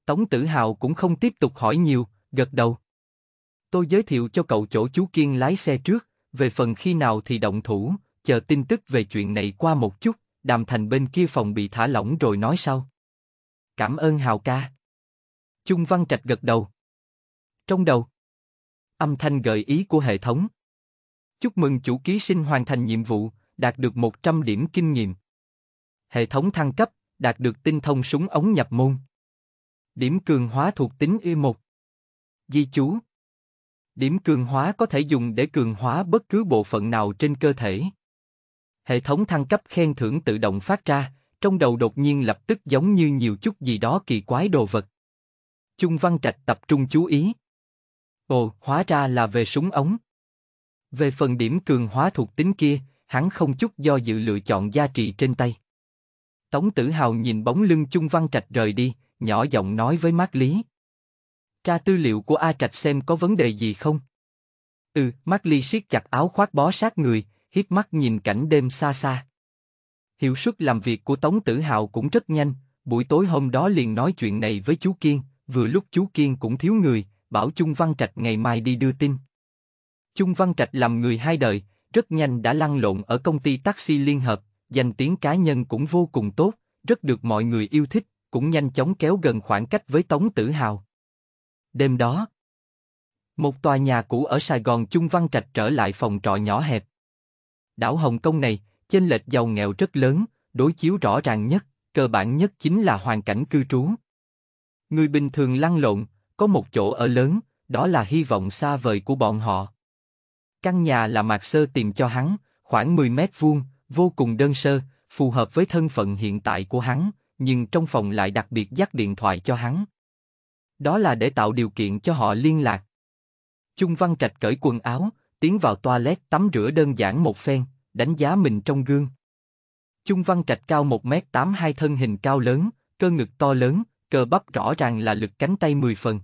Tống Tử Hào cũng không tiếp tục hỏi nhiều, gật đầu. Tôi giới thiệu cho cậu chỗ chú Kiên lái xe trước, về phần khi nào thì động thủ, chờ tin tức về chuyện này qua một chút, đàm thành bên kia phòng bị thả lỏng rồi nói sau. Cảm ơn Hào ca. Chung Văn Trạch gật đầu. Trong đầu. Âm thanh gợi ý của hệ thống. Chúc mừng chủ ký sinh hoàn thành nhiệm vụ, đạt được 100 điểm kinh nghiệm. Hệ thống thăng cấp, đạt được tinh thông súng ống nhập môn. Điểm cường hóa thuộc tính Y1. Ghi chú. Điểm cường hóa có thể dùng để cường hóa bất cứ bộ phận nào trên cơ thể. Hệ thống thăng cấp khen thưởng tự động phát ra, trong đầu đột nhiên lập tức giống như nhiều chút gì đó kỳ quái đồ vật. Chung Văn Trạch tập trung chú ý. Ồ, hóa ra là về súng ống. Về phần điểm cường hóa thuộc tính kia, hắn không chút do dự lựa chọn gia trị trên tay. Tống Tử Hào nhìn bóng lưng Chung Văn Trạch rời đi, nhỏ giọng nói với Mát Lý. Tra tư liệu của A Trạch xem có vấn đề gì không? Ừ, Mát Lý siết chặt áo khoác bó sát người, hiếp mắt nhìn cảnh đêm xa xa. Hiệu suất làm việc của Tống Tử Hào cũng rất nhanh, buổi tối hôm đó liền nói chuyện này với chú Kiên, vừa lúc chú Kiên cũng thiếu người, bảo Chung Văn Trạch ngày mai đi đưa tin. Chung Văn Trạch làm người hai đời, rất nhanh đã lăn lộn ở công ty taxi liên hợp, danh tiếng cá nhân cũng vô cùng tốt, rất được mọi người yêu thích, cũng nhanh chóng kéo gần khoảng cách với Tống Tử Hào. Đêm đó, một tòa nhà cũ ở Sài Gòn Chung Văn Trạch trở lại phòng trọ nhỏ hẹp. Đảo Hồng Kông này, chênh lệch giàu nghèo rất lớn, đối chiếu rõ ràng nhất, cơ bản nhất chính là hoàn cảnh cư trú. Người bình thường lăn lộn, có một chỗ ở lớn, đó là hy vọng xa vời của bọn họ. Căn nhà là Mạc Sơ tìm cho hắn, khoảng 10 mét vuông, vô cùng đơn sơ, phù hợp với thân phận hiện tại của hắn, nhưng trong phòng lại đặc biệt dắt điện thoại cho hắn. Đó là để tạo điều kiện cho họ liên lạc. Chung Văn Trạch cởi quần áo, tiến vào toilet tắm rửa đơn giản một phen, đánh giá mình trong gương. Chung Văn Trạch cao 1m82 thân hình cao lớn, cơ ngực to lớn, cơ bắp rõ ràng là lực cánh tay 10 phần.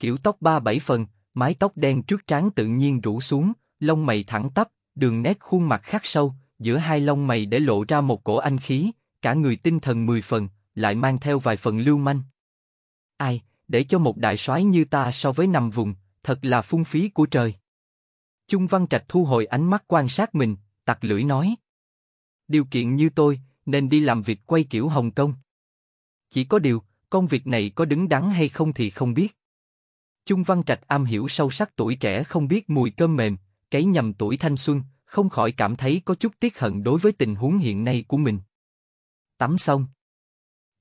Kiểu tóc 37 phần, mái tóc đen trước trán tự nhiên rủ xuống, lông mày thẳng tắp, đường nét khuôn mặt khắc sâu, giữa hai lông mày để lộ ra một cổ anh khí, cả người tinh thần 10 phần, lại mang theo vài phần lưu manh. Ai, để cho một đại soái như ta so với nằm vùng, thật là phung phí của trời. Chung Văn Trạch thu hồi ánh mắt quan sát mình, tặc lưỡi nói. Điều kiện như tôi, nên đi làm việc quay kiểu Hồng Kông. Chỉ có điều, công việc này có đứng đắn hay không thì không biết. Chung Văn Trạch am hiểu sâu sắc tuổi trẻ không biết mùi cơm mềm, cái nhầm tuổi thanh xuân, không khỏi cảm thấy có chút tiếc hận đối với tình huống hiện nay của mình. Tắm xong.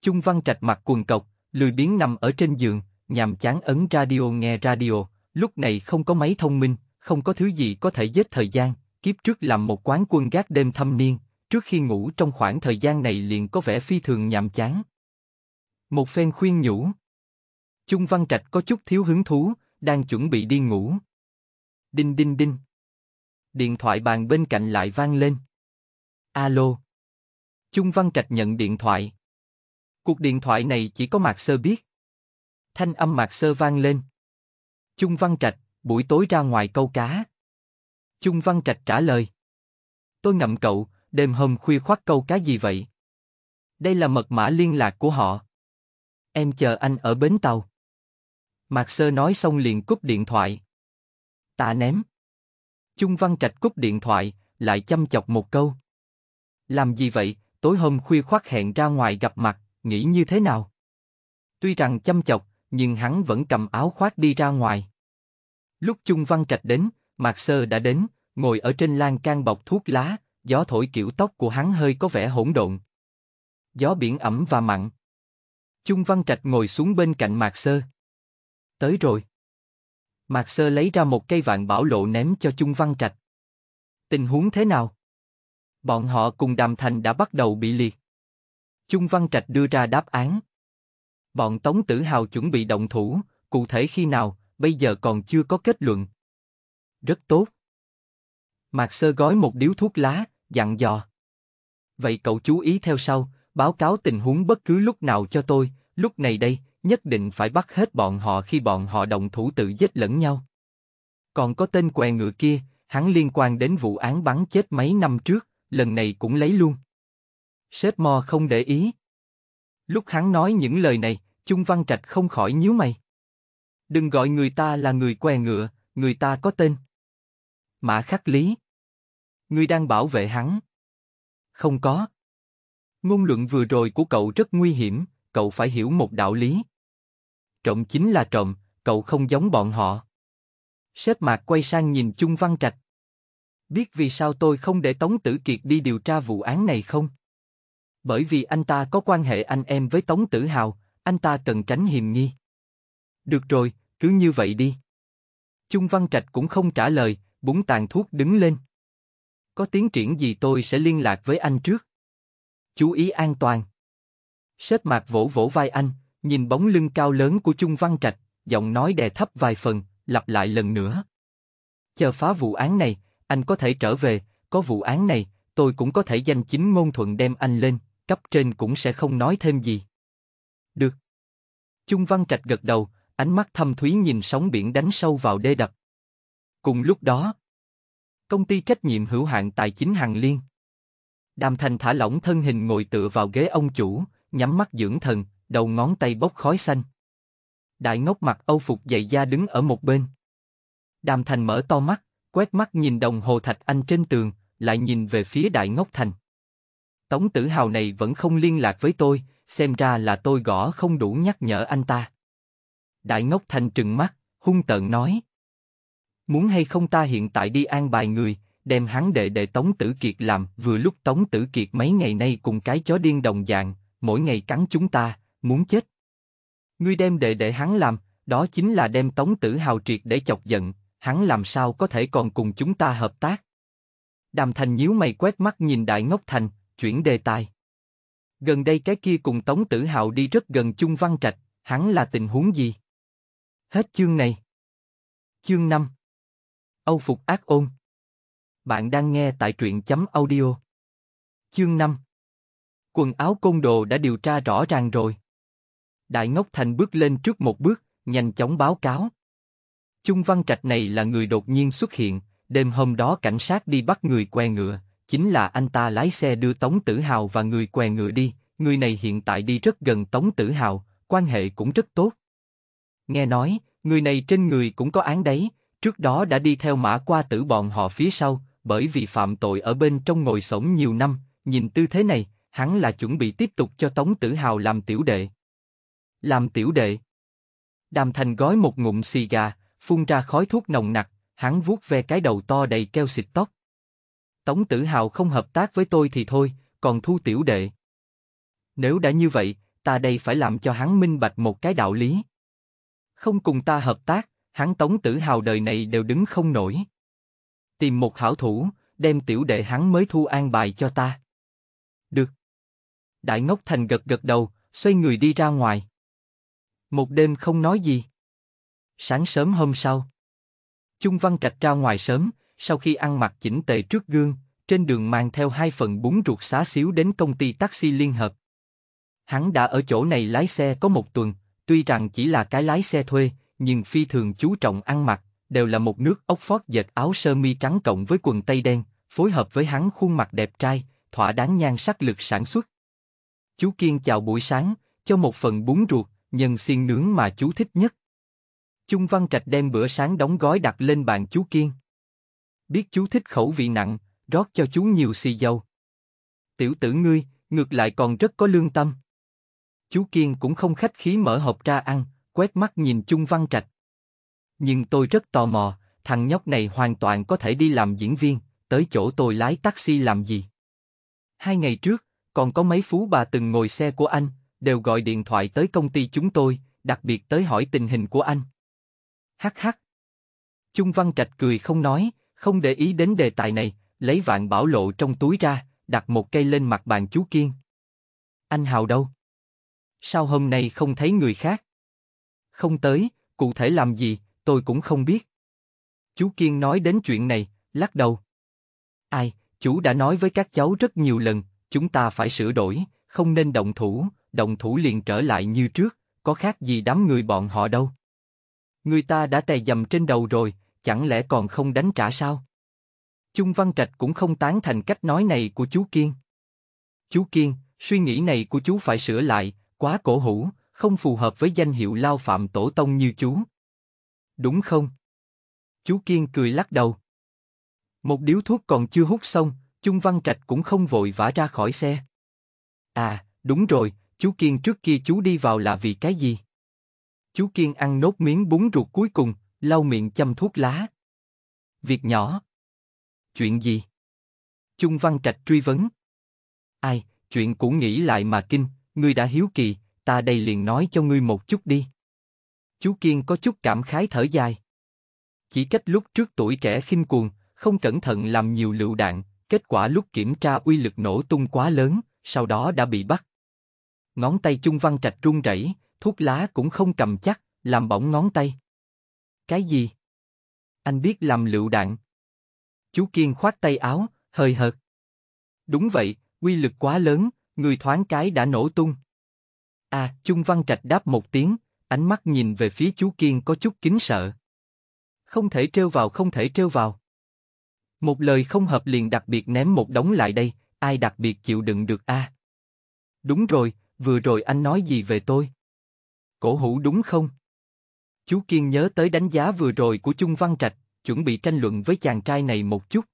Chung Văn Trạch mặc quần cộc, lười biếng nằm ở trên giường, nhàm chán ấn radio nghe radio, lúc này không có máy thông minh, không có thứ gì có thể giết thời gian, Kiếp trước làm một quán quân gác đêm thâm niên, trước khi ngủ trong khoảng thời gian này liền có vẻ phi thường nhàm chán. Một phen khuyên nhủ. Chung Văn Trạch có chút thiếu hứng thú, đang chuẩn bị đi ngủ. Đinh đinh đinh. Điện thoại bàn bên cạnh lại vang lên. Alo. Chung Văn Trạch nhận điện thoại. Cuộc điện thoại này chỉ có Mạc Sơ biết. Thanh âm Mạc Sơ vang lên. Chung Văn Trạch, buổi tối ra ngoài câu cá. Chung Văn Trạch trả lời. Tôi ngậm cậu, đêm hôm khuya khoát câu cá gì vậy? Đây là mật mã liên lạc của họ. Em chờ anh ở bến tàu. Mạc Sơ nói xong liền cúp điện thoại. Tạ ném. Chung Văn Trạch cúp điện thoại, lại chăm chọc một câu. Làm gì vậy, tối hôm khuya khoát hẹn ra ngoài gặp mặt, nghĩ như thế nào? Tuy rằng chăm chọc, nhưng hắn vẫn cầm áo khoác đi ra ngoài. Lúc Chung Văn Trạch đến, Mạc Sơ đã đến, ngồi ở trên lan can bọc thuốc lá, gió thổi kiểu tóc của hắn hơi có vẻ hỗn độn. Gió biển ẩm và mặn. Chung Văn Trạch ngồi xuống bên cạnh Mạc Sơ. Tới rồi. Mạc Sơ lấy ra một cây vạn bảo lộ ném cho Chung Văn Trạch. Tình huống thế nào? Bọn họ cùng đàm thành đã bắt đầu bị liệt. Chung Văn Trạch đưa ra đáp án. Bọn Tống Tử Hào chuẩn bị động thủ, cụ thể khi nào, bây giờ còn chưa có kết luận. Rất tốt. Mạc Sơ gói một điếu thuốc lá, dặn dò. Vậy cậu chú ý theo sau, báo cáo tình huống bất cứ lúc nào cho tôi, lúc này đây, nhất định phải bắt hết bọn họ khi bọn họ đồng thủ tự giết lẫn nhau. Còn có tên què ngựa kia, hắn liên quan đến vụ án bắn chết mấy năm trước, lần này cũng lấy luôn. Sếp Mo không để ý. Lúc hắn nói những lời này, Chung Văn Trạch không khỏi nhíu mày. Đừng gọi người ta là người què ngựa, người ta có tên. Mã Khắc Lý. Ngươi đang bảo vệ hắn. Không có. Ngôn luận vừa rồi của cậu rất nguy hiểm, cậu phải hiểu một đạo lý. Trộm chính là trộm, cậu không giống bọn họ. Sếp Mạc quay sang nhìn Chung Văn Trạch. Biết vì sao tôi không để Tống Tử Kiệt đi điều tra vụ án này không? Bởi vì anh ta có quan hệ anh em với Tống Tử Hào, anh ta cần tránh hiềm nghi. Được rồi, cứ như vậy đi. Chung Văn Trạch cũng không trả lời, búng tàn thuốc đứng lên. Có tiến triển gì tôi sẽ liên lạc với anh trước. Chú ý an toàn. Sếp mạc vỗ vỗ vai anh, nhìn bóng lưng cao lớn của Trung Văn Trạch, giọng nói đè thấp vài phần, lặp lại lần nữa. Chờ phá vụ án này, anh có thể trở về, có vụ án này, tôi cũng có thể danh chính ngôn thuận đem anh lên, cấp trên cũng sẽ không nói thêm gì. Được. Trung Văn Trạch gật đầu, ánh mắt thâm thúy nhìn sóng biển đánh sâu vào đê đập. Cùng lúc đó, công ty trách nhiệm hữu hạn tài chính Hằng Liên. Đàm Thành thả lỏng thân hình ngồi tựa vào ghế ông chủ, nhắm mắt dưỡng thần, đầu ngón tay bốc khói xanh. Đại ngốc mặt Âu phục dày da đứng ở một bên. Đàm Thành mở to mắt, quét mắt nhìn đồng hồ thạch anh trên tường, lại nhìn về phía Đại ngốc Thành. Tống tử hào này vẫn không liên lạc với tôi, xem ra là tôi gõ không đủ nhắc nhở anh ta. Đại ngốc Thành trừng mắt, hung tợn nói muốn hay không ta hiện tại đi an bài người, đem hắn đệ đệ Tống Tử Kiệt làm, vừa lúc Tống Tử Kiệt mấy ngày nay cùng cái chó điên đồng dạng, mỗi ngày cắn chúng ta, muốn chết. Ngươi đem đệ đệ hắn làm, đó chính là đem Tống Tử Hào triệt để chọc giận, hắn làm sao có thể còn cùng chúng ta hợp tác. Đàm Thành nhíu mày quét mắt nhìn Đại Ngốc Thành, chuyển đề tài. Gần đây cái kia cùng Tống Tử Hào đi rất gần Chung Văn Trạch, hắn là tình huống gì? Hết chương này. Chương 5 Âu phục ác ôn. Bạn đang nghe tại truyện chấm audio. Chương 5 Quần áo côn đồ đã điều tra rõ ràng rồi. Đại Ngốc Thành bước lên trước một bước, nhanh chóng báo cáo. Chung Văn Trạch này là người đột nhiên xuất hiện, đêm hôm đó cảnh sát đi bắt người què ngựa, chính là anh ta lái xe đưa Tống Tử Hào và người què ngựa đi, người này hiện tại đi rất gần Tống Tử Hào, quan hệ cũng rất tốt. Nghe nói, người này trên người cũng có án đấy, Trước đó đã đi theo mã qua tử bọn họ phía sau, bởi vì phạm tội ở bên trong ngồi sống nhiều năm, nhìn tư thế này, hắn là chuẩn bị tiếp tục cho Tống Tử Hào làm tiểu đệ. Làm tiểu đệ. Đàm Thành gói một ngụm xì gà, phun ra khói thuốc nồng nặc, hắn vuốt ve cái đầu to đầy keo xịt tóc. Tống Tử Hào không hợp tác với tôi thì thôi, còn thu tiểu đệ. Nếu đã như vậy, ta đây phải làm cho hắn minh bạch một cái đạo lý. Không cùng ta hợp tác, hắn Tống Tử Hào đời này đều đứng không nổi. Tìm một hảo thủ, đem tiểu đệ hắn mới thu an bài cho ta. Được. Đại ngốc thành gật gật đầu, xoay người đi ra ngoài. Một đêm không nói gì. Sáng sớm hôm sau, Chung Văn Trạch ra ngoài sớm, sau khi ăn mặc chỉnh tề trước gương, trên đường mang theo hai phần bún ruột xá xíu đến công ty taxi liên hợp. Hắn đã ở chỗ này lái xe có một tuần, tuy rằng chỉ là cái lái xe thuê, nhưng phi thường chú trọng ăn mặc, đều là một nước ốc Oxford dệt áo sơ mi trắng cộng với quần tây đen, phối hợp với hắn khuôn mặt đẹp trai, thỏa đáng nhan sắc lực sản xuất. Chú Kiên chào buổi sáng, cho một phần bún ruột, nhân xiên nướng mà chú thích nhất. Chung Văn Trạch đem bữa sáng đóng gói đặt lên bàn chú Kiên. Biết chú thích khẩu vị nặng, rót cho chú nhiều xì dầu. Tiểu tử ngươi, ngược lại còn rất có lương tâm. Chú Kiên cũng không khách khí mở hộp ra ăn, quét mắt nhìn Chung Văn Trạch. Nhưng tôi rất tò mò, thằng nhóc này hoàn toàn có thể đi làm diễn viên, tới chỗ tôi lái taxi làm gì? Hai ngày trước, còn có mấy phú bà từng ngồi xe của anh, đều gọi điện thoại tới công ty chúng tôi, đặc biệt tới hỏi tình hình của anh. Hắc hắc. Chung Văn Trạch cười không nói, không để ý đến đề tài này, lấy vạn bảo lộ trong túi ra, đặt một cây lên mặt bàn chú Kiên. Anh Hào đâu? Sao hôm nay không thấy người khác? không tới, cụ thể làm gì, tôi cũng không biết. Chú Kiên nói đến chuyện này, lắc đầu. Ai, chú đã nói với các cháu rất nhiều lần, chúng ta phải sửa đổi, không nên động thủ, động thủ liền trở lại như trước, có khác gì đám người bọn họ đâu. Người ta đã tè dầm trên đầu rồi, chẳng lẽ còn không đánh trả sao? Chung Văn Trạch cũng không tán thành cách nói này của chú Kiên. Chú Kiên, suy nghĩ này của chú phải sửa lại, quá cổ hủ, không phù hợp với danh hiệu lao phạm tổ tông như chú. Đúng không? Chú Kiên cười lắc đầu. Một điếu thuốc còn chưa hút xong, Chung Văn Trạch cũng không vội vã ra khỏi xe. À, đúng rồi, chú Kiên trước kia chú đi vào là vì cái gì? Chú Kiên ăn nốt miếng bún ruột cuối cùng, lau miệng châm thuốc lá. Việc nhỏ. Chuyện gì? Chung Văn Trạch truy vấn. Ai, chuyện cũng nghĩ lại mà kinh, ngươi đã hiếu kỳ, ta đây liền nói cho ngươi một chút đi. Chú Kiên có chút cảm khái thở dài. Chỉ trách lúc trước tuổi trẻ khinh cuồng, không cẩn thận làm nhiều lựu đạn, kết quả lúc kiểm tra uy lực nổ tung quá lớn, sau đó đã bị bắt. Ngón tay Chung Văn Trạch run rẩy, thuốc lá cũng không cầm chắc, làm bỏng ngón tay. Cái gì? Anh biết làm lựu đạn. Chú Kiên khoát tay áo, hơi hợt. Đúng vậy, uy lực quá lớn, người thoáng cái đã nổ tung. À, Chung Văn Trạch đáp một tiếng, ánh mắt nhìn về phía chú Kiên có chút kính sợ. Không thể trêu vào, không thể trêu vào. Một lời không hợp liền đặc biệt ném một đống lại đây, ai đặc biệt chịu đựng được a? À? Đúng rồi, vừa rồi anh nói gì về tôi? Cổ hủ đúng không? Chú Kiên nhớ tới đánh giá vừa rồi của Chung Văn Trạch, chuẩn bị tranh luận với chàng trai này một chút.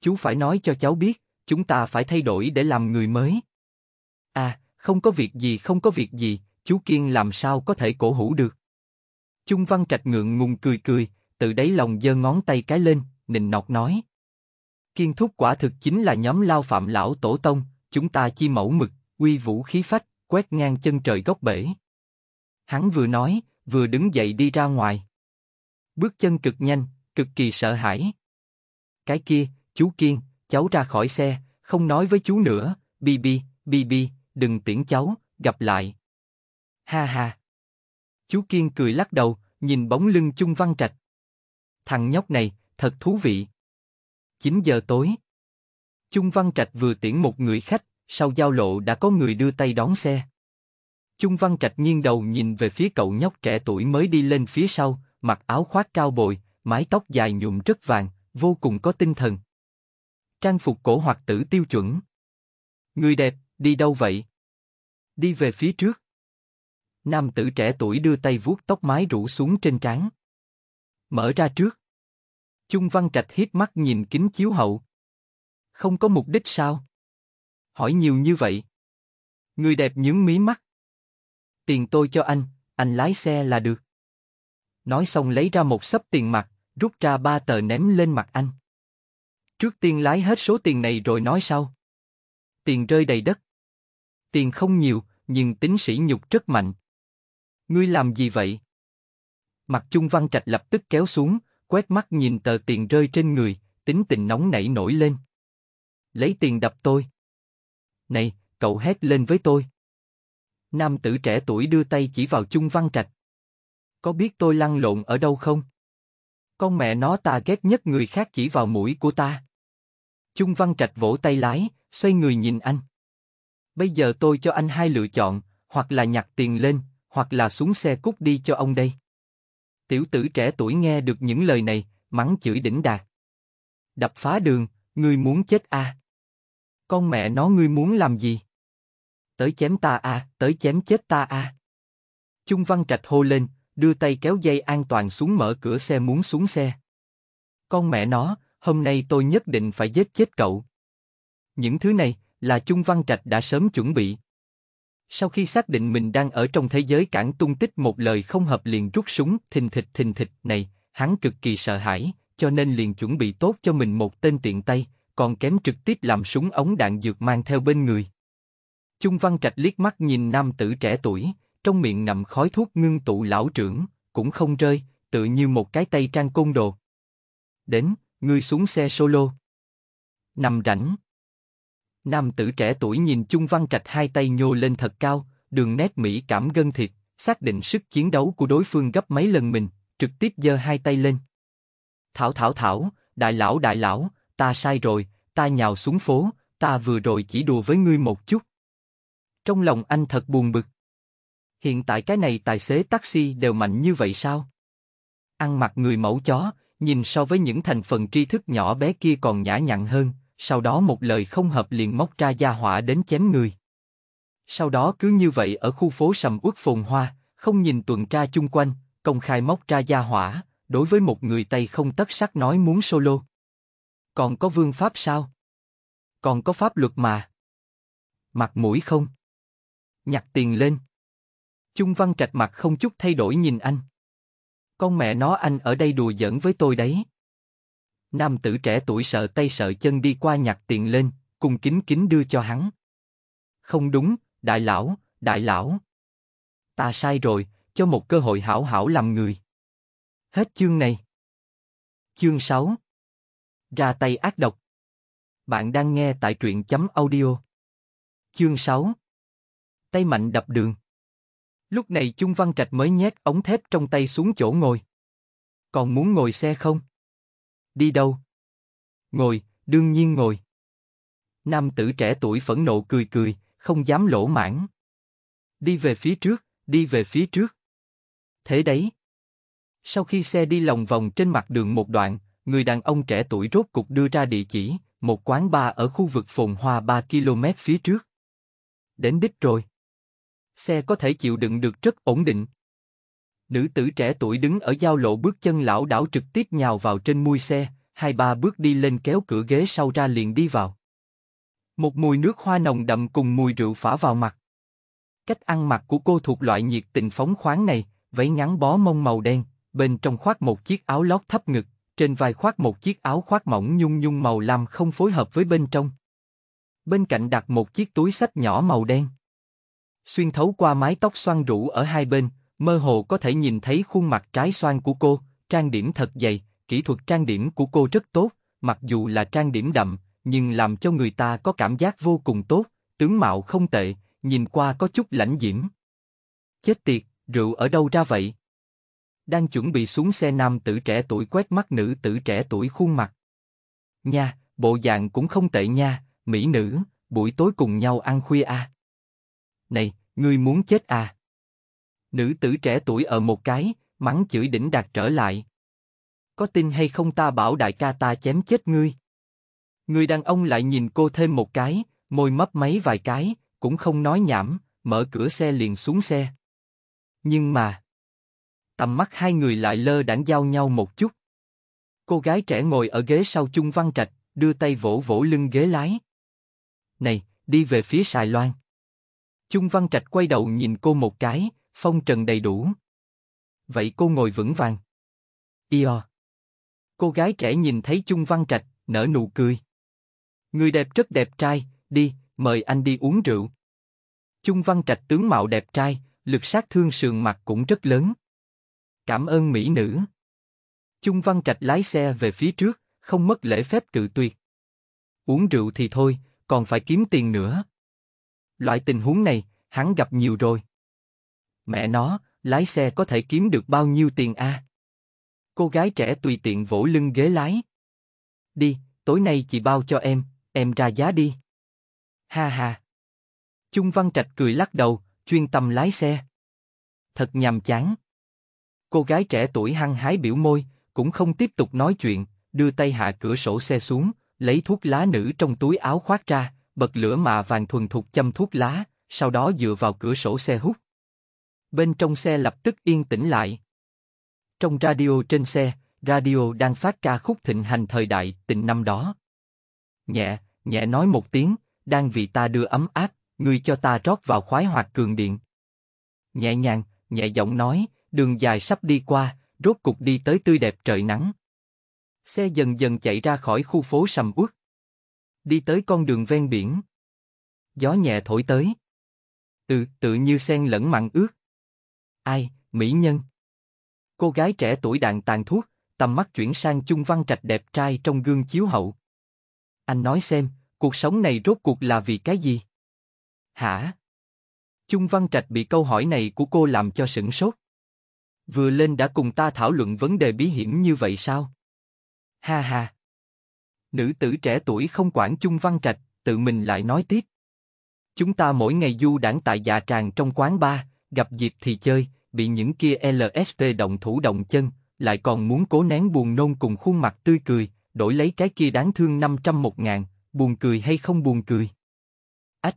Chú phải nói cho cháu biết, chúng ta phải thay đổi để làm người mới. À, không có việc gì không có việc gì, chú Kiên làm sao có thể cổ hủ được. Chung Văn Trạch ngượng ngùng cười cười, từ đấy lòng giơ ngón tay cái lên, nịnh nọt nói. Kiên thúc quả thực chính là nhóm lao phạm lão tổ tông, chúng ta chi mẫu mực, uy vũ khí phách, quét ngang chân trời góc bể. Hắn vừa nói, vừa đứng dậy đi ra ngoài. Bước chân cực nhanh, cực kỳ sợ hãi. Cái kia, chú Kiên, cháu ra khỏi xe, không nói với chú nữa, bi bi, bi bi, đừng tiễn cháu, gặp lại. Ha ha. Chú Kiên cười lắc đầu, nhìn bóng lưng Chung Văn Trạch. Thằng nhóc này, thật thú vị. 9 giờ tối. Chung Văn Trạch vừa tiễn một người khách, sau giao lộ đã có người đưa tay đón xe. Chung Văn Trạch nghiêng đầu nhìn về phía cậu nhóc trẻ tuổi mới đi lên phía sau, mặc áo khoác cao bồi, mái tóc dài nhụm rất vàng, vô cùng có tinh thần. Trang phục cổ hoặc tử tiêu chuẩn. Người đẹp, Đi đâu vậy? Đi về phía trước. Nam tử trẻ tuổi đưa tay vuốt tóc mái rủ xuống trên trán. Mở ra trước. Chung Văn Trạch hiếp mắt nhìn kính chiếu hậu. Không có mục đích sao? Hỏi nhiều như vậy. Người đẹp nhướng mí mắt. Tiền tôi cho anh, anh lái xe là được. Nói xong lấy ra một sấp tiền mặt, rút ra ba tờ ném lên mặt anh. Trước tiên lái hết số tiền này rồi nói sau. Tiền rơi đầy đất, tiền không nhiều, nhưng tính sĩ nhục rất mạnh. Ngươi làm gì vậy? Mặt Chung Văn Trạch lập tức kéo xuống, quét mắt nhìn tờ tiền rơi trên người, tính tình nóng nảy nổi lên. Lấy tiền đập tôi. Này, cậu hét lên với tôi. Nam tử trẻ tuổi đưa tay chỉ vào Chung Văn Trạch. Có biết tôi lăn lộn ở đâu không? Con mẹ nó ta ghét nhất người khác chỉ vào mũi của ta. Chung Văn Trạch vỗ tay lái, xoay người nhìn anh. Bây giờ tôi cho anh hai lựa chọn, hoặc là nhặt tiền lên, hoặc là xuống xe cút đi cho ông đây. Tiểu tử trẻ tuổi nghe được những lời này, mắng chửi đỉnh đạt. Đập phá đường, ngươi muốn chết à? Con mẹ nó ngươi muốn làm gì? Tới chém ta à, tới chém chết ta à. Trung Văn Trạch hô lên, đưa tay kéo dây an toàn xuống mở cửa xe muốn xuống xe. Con mẹ nó, hôm nay tôi nhất định phải giết chết cậu. Những thứ này, là Chung Văn Trạch đã sớm chuẩn bị. Sau khi xác định mình đang ở trong thế giới cản tung tích một lời không hợp liền rút súng, thình thịch thình thịch này, hắn cực kỳ sợ hãi, cho nên liền chuẩn bị tốt cho mình một tên tiện tay, còn kém trực tiếp làm súng ống đạn dược mang theo bên người. Chung Văn Trạch liếc mắt nhìn nam tử trẻ tuổi, trong miệng ngậm khói thuốc ngưng tụ lão trưởng, cũng không rơi, tự như một cái tay trang côn đồ. Đến, ngươi xuống xe solo. Nằm rảnh. Nam tử trẻ tuổi nhìn Chung Văn Trạch hai tay nhô lên thật cao, đường nét mỹ cảm gân thịt, xác định sức chiến đấu của đối phương gấp mấy lần mình, trực tiếp giơ hai tay lên. Thảo thảo thảo, đại lão đại lão, ta sai rồi, ta nhào xuống phố, ta vừa rồi chỉ đùa với ngươi một chút. Trong lòng anh thật buồn bực. Hiện tại cái này tài xế taxi đều mạnh như vậy sao? Ăn mặc người mẫu chó, nhìn so với những thành phần tri thức nhỏ bé kia còn nhã nhặn hơn, sau đó một lời không hợp liền móc ra gia hỏa đến chém người. Sau đó cứ như vậy ở khu phố sầm uất phồn hoa, không nhìn tuần tra chung quanh, công khai móc ra gia hỏa, đối với một người Tây không tất sắc nói muốn solo. Còn có vương pháp sao? Còn có pháp luật mà. Mặt mũi không? Nhặt tiền lên. Chung văn trạch mặt không chút thay đổi nhìn anh. Con mẹ nó anh ở đây đùa giỡn với tôi đấy. Nam tử trẻ tuổi sợ tay sợ chân đi qua nhặt tiền lên, cùng kính kính đưa cho hắn. Không đúng, đại lão, đại lão. Ta sai rồi, cho một cơ hội hảo hảo làm người. Hết chương này. Chương 6 Ra tay ác độc Bạn đang nghe tại truyện chấm audio. Chương 6 Tay mạnh đập đường Lúc này Chung Văn Trạch mới nhét ống thép trong tay xuống chỗ ngồi. Còn muốn ngồi xe không? Đi đâu? Ngồi, đương nhiên ngồi. Nam tử trẻ tuổi phẫn nộ cười cười, không dám lỗ mãn. Đi về phía trước, đi về phía trước. Thế đấy. Sau khi xe đi lòng vòng trên mặt đường một đoạn, người đàn ông trẻ tuổi rốt cục đưa ra địa chỉ, một quán bar ở khu vực phồn hoa 3 km phía trước. Đến đích rồi. Xe có thể chịu đựng được rất ổn định. Nữ tử trẻ tuổi đứng ở giao lộ bước chân lão đảo trực tiếp nhào vào trên mui xe, hai ba bước đi lên kéo cửa ghế sau ra liền đi vào. Một mùi nước hoa nồng đậm cùng mùi rượu phả vào mặt. Cách ăn mặc của cô thuộc loại nhiệt tình phóng khoáng này, váy ngắn bó mông màu đen, bên trong khoác một chiếc áo lót thấp ngực, trên vai khoác một chiếc áo khoác mỏng nhung nhung màu lam không phối hợp với bên trong. Bên cạnh đặt một chiếc túi sách nhỏ màu đen. Xuyên thấu qua mái tóc xoăn rũ ở hai bên, mơ hồ có thể nhìn thấy khuôn mặt trái xoan của cô, trang điểm thật dày, kỹ thuật trang điểm của cô rất tốt, mặc dù là trang điểm đậm, nhưng làm cho người ta có cảm giác vô cùng tốt, tướng mạo không tệ, nhìn qua có chút lãnh diễm. Chết tiệt, rượu ở đâu ra vậy? Đang chuẩn bị xuống xe nam tử trẻ tuổi quét mắt nữ tử trẻ tuổi khuôn mặt. Nha, bộ dạng cũng không tệ nha, mỹ nữ, buổi tối cùng nhau ăn khuya à. Này, ngươi muốn chết à? Nữ tử trẻ tuổi ở ờ một cái, mắng chửi đỉnh đạt trở lại. Có tin hay không ta bảo đại ca ta chém chết ngươi. Người đàn ông lại nhìn cô thêm một cái, môi mấp mấy vài cái, cũng không nói nhảm, mở cửa xe liền xuống xe. Nhưng mà... Tầm mắt hai người lại lơ đãng giao nhau một chút. Cô gái trẻ ngồi ở ghế sau chung văn trạch, đưa tay vỗ vỗ lưng ghế lái. Này, đi về phía Sài Loan. Chung Văn Trạch quay đầu nhìn cô một cái, phong trần đầy đủ. Vậy cô ngồi vững vàng. Io. Cô gái trẻ nhìn thấy Chung Văn Trạch, nở nụ cười. Người đẹp rất đẹp trai, đi, mời anh đi uống rượu. Chung Văn Trạch tướng mạo đẹp trai, lực sát thương sườn mặt cũng rất lớn. Cảm ơn mỹ nữ. Chung Văn Trạch lái xe về phía trước, không mất lễ phép cự tuyệt. Uống rượu thì thôi, còn phải kiếm tiền nữa. Loại tình huống này, hắn gặp nhiều rồi. Mẹ nó, lái xe có thể kiếm được bao nhiêu tiền a? À? Cô gái trẻ tùy tiện vỗ lưng ghế lái. Đi, tối nay chị bao cho em, em ra giá đi. Ha ha. Chung Văn Trạch cười lắc đầu, chuyên tâm lái xe. Thật nhàm chán. Cô gái trẻ tuổi hăng hái biểu môi, cũng không tiếp tục nói chuyện, đưa tay hạ cửa sổ xe xuống, lấy thuốc lá nữ trong túi áo khoác ra, bật lửa mạ vàng thuần thục châm thuốc lá, sau đó dựa vào cửa sổ xe hút bên trong xe lập tức yên tĩnh lại. Trong radio trên xe, radio đang phát ca khúc thịnh hành thời đại tình năm đó. Nhẹ, nhẹ nói một tiếng, đang vì ta đưa ấm áp, người cho ta rót vào khoái hoạt cường điện. Nhẹ nhàng, nhẹ giọng nói, đường dài sắp đi qua, rốt cục đi tới tươi đẹp trời nắng. Xe dần dần chạy ra khỏi khu phố sầm uất, đi tới con đường ven biển. Gió nhẹ thổi tới. Từ tự như sen lẫn mặn ướt. Ai, mỹ nhân. Cô gái trẻ tuổi đàn tàn thuốc, tầm mắt chuyển sang Chung Văn Trạch đẹp trai trong gương chiếu hậu. Anh nói xem, cuộc sống này rốt cuộc là vì cái gì? Hả? Chung Văn Trạch bị câu hỏi này của cô làm cho sửng sốt. Vừa lên đã cùng ta thảo luận vấn đề bí hiểm như vậy sao? Ha ha. Nữ tử trẻ tuổi không quản Chung Văn Trạch, tự mình lại nói tiếp. Chúng ta mỗi ngày du đảng tại già dạ tràng trong quán bar, gặp dịp thì chơi, bị những kia LSP động thủ động chân, lại còn muốn cố nén buồn nôn cùng khuôn mặt tươi cười, đổi lấy cái kia đáng thương 500 một ngàn, buồn cười hay không buồn cười. Ách!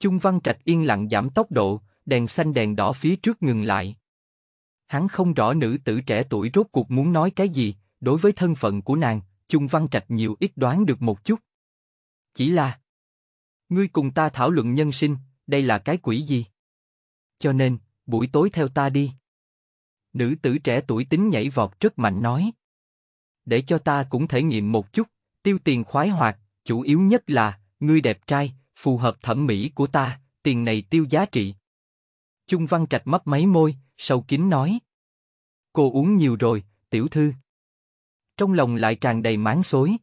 Chung Văn Trạch yên lặng giảm tốc độ, đèn xanh đèn đỏ phía trước ngừng lại. Hắn không rõ nữ tử trẻ tuổi rốt cuộc muốn nói cái gì, đối với thân phận của nàng, Chung Văn Trạch nhiều ít đoán được một chút. Chỉ là Ngươi cùng ta thảo luận nhân sinh, đây là cái quỷ gì? Cho nên, buổi tối theo ta đi. Nữ tử trẻ tuổi tính nhảy vọt rất mạnh nói. Để cho ta cũng thể nghiệm một chút, tiêu tiền khoái hoạt, chủ yếu nhất là, ngươi đẹp trai, phù hợp thẩm mỹ của ta, tiền này tiêu giá trị. Trung Văn Trạch mấp máy môi, sâu kín nói. Cô uống nhiều rồi, tiểu thư. Trong lòng lại tràn đầy máng xối.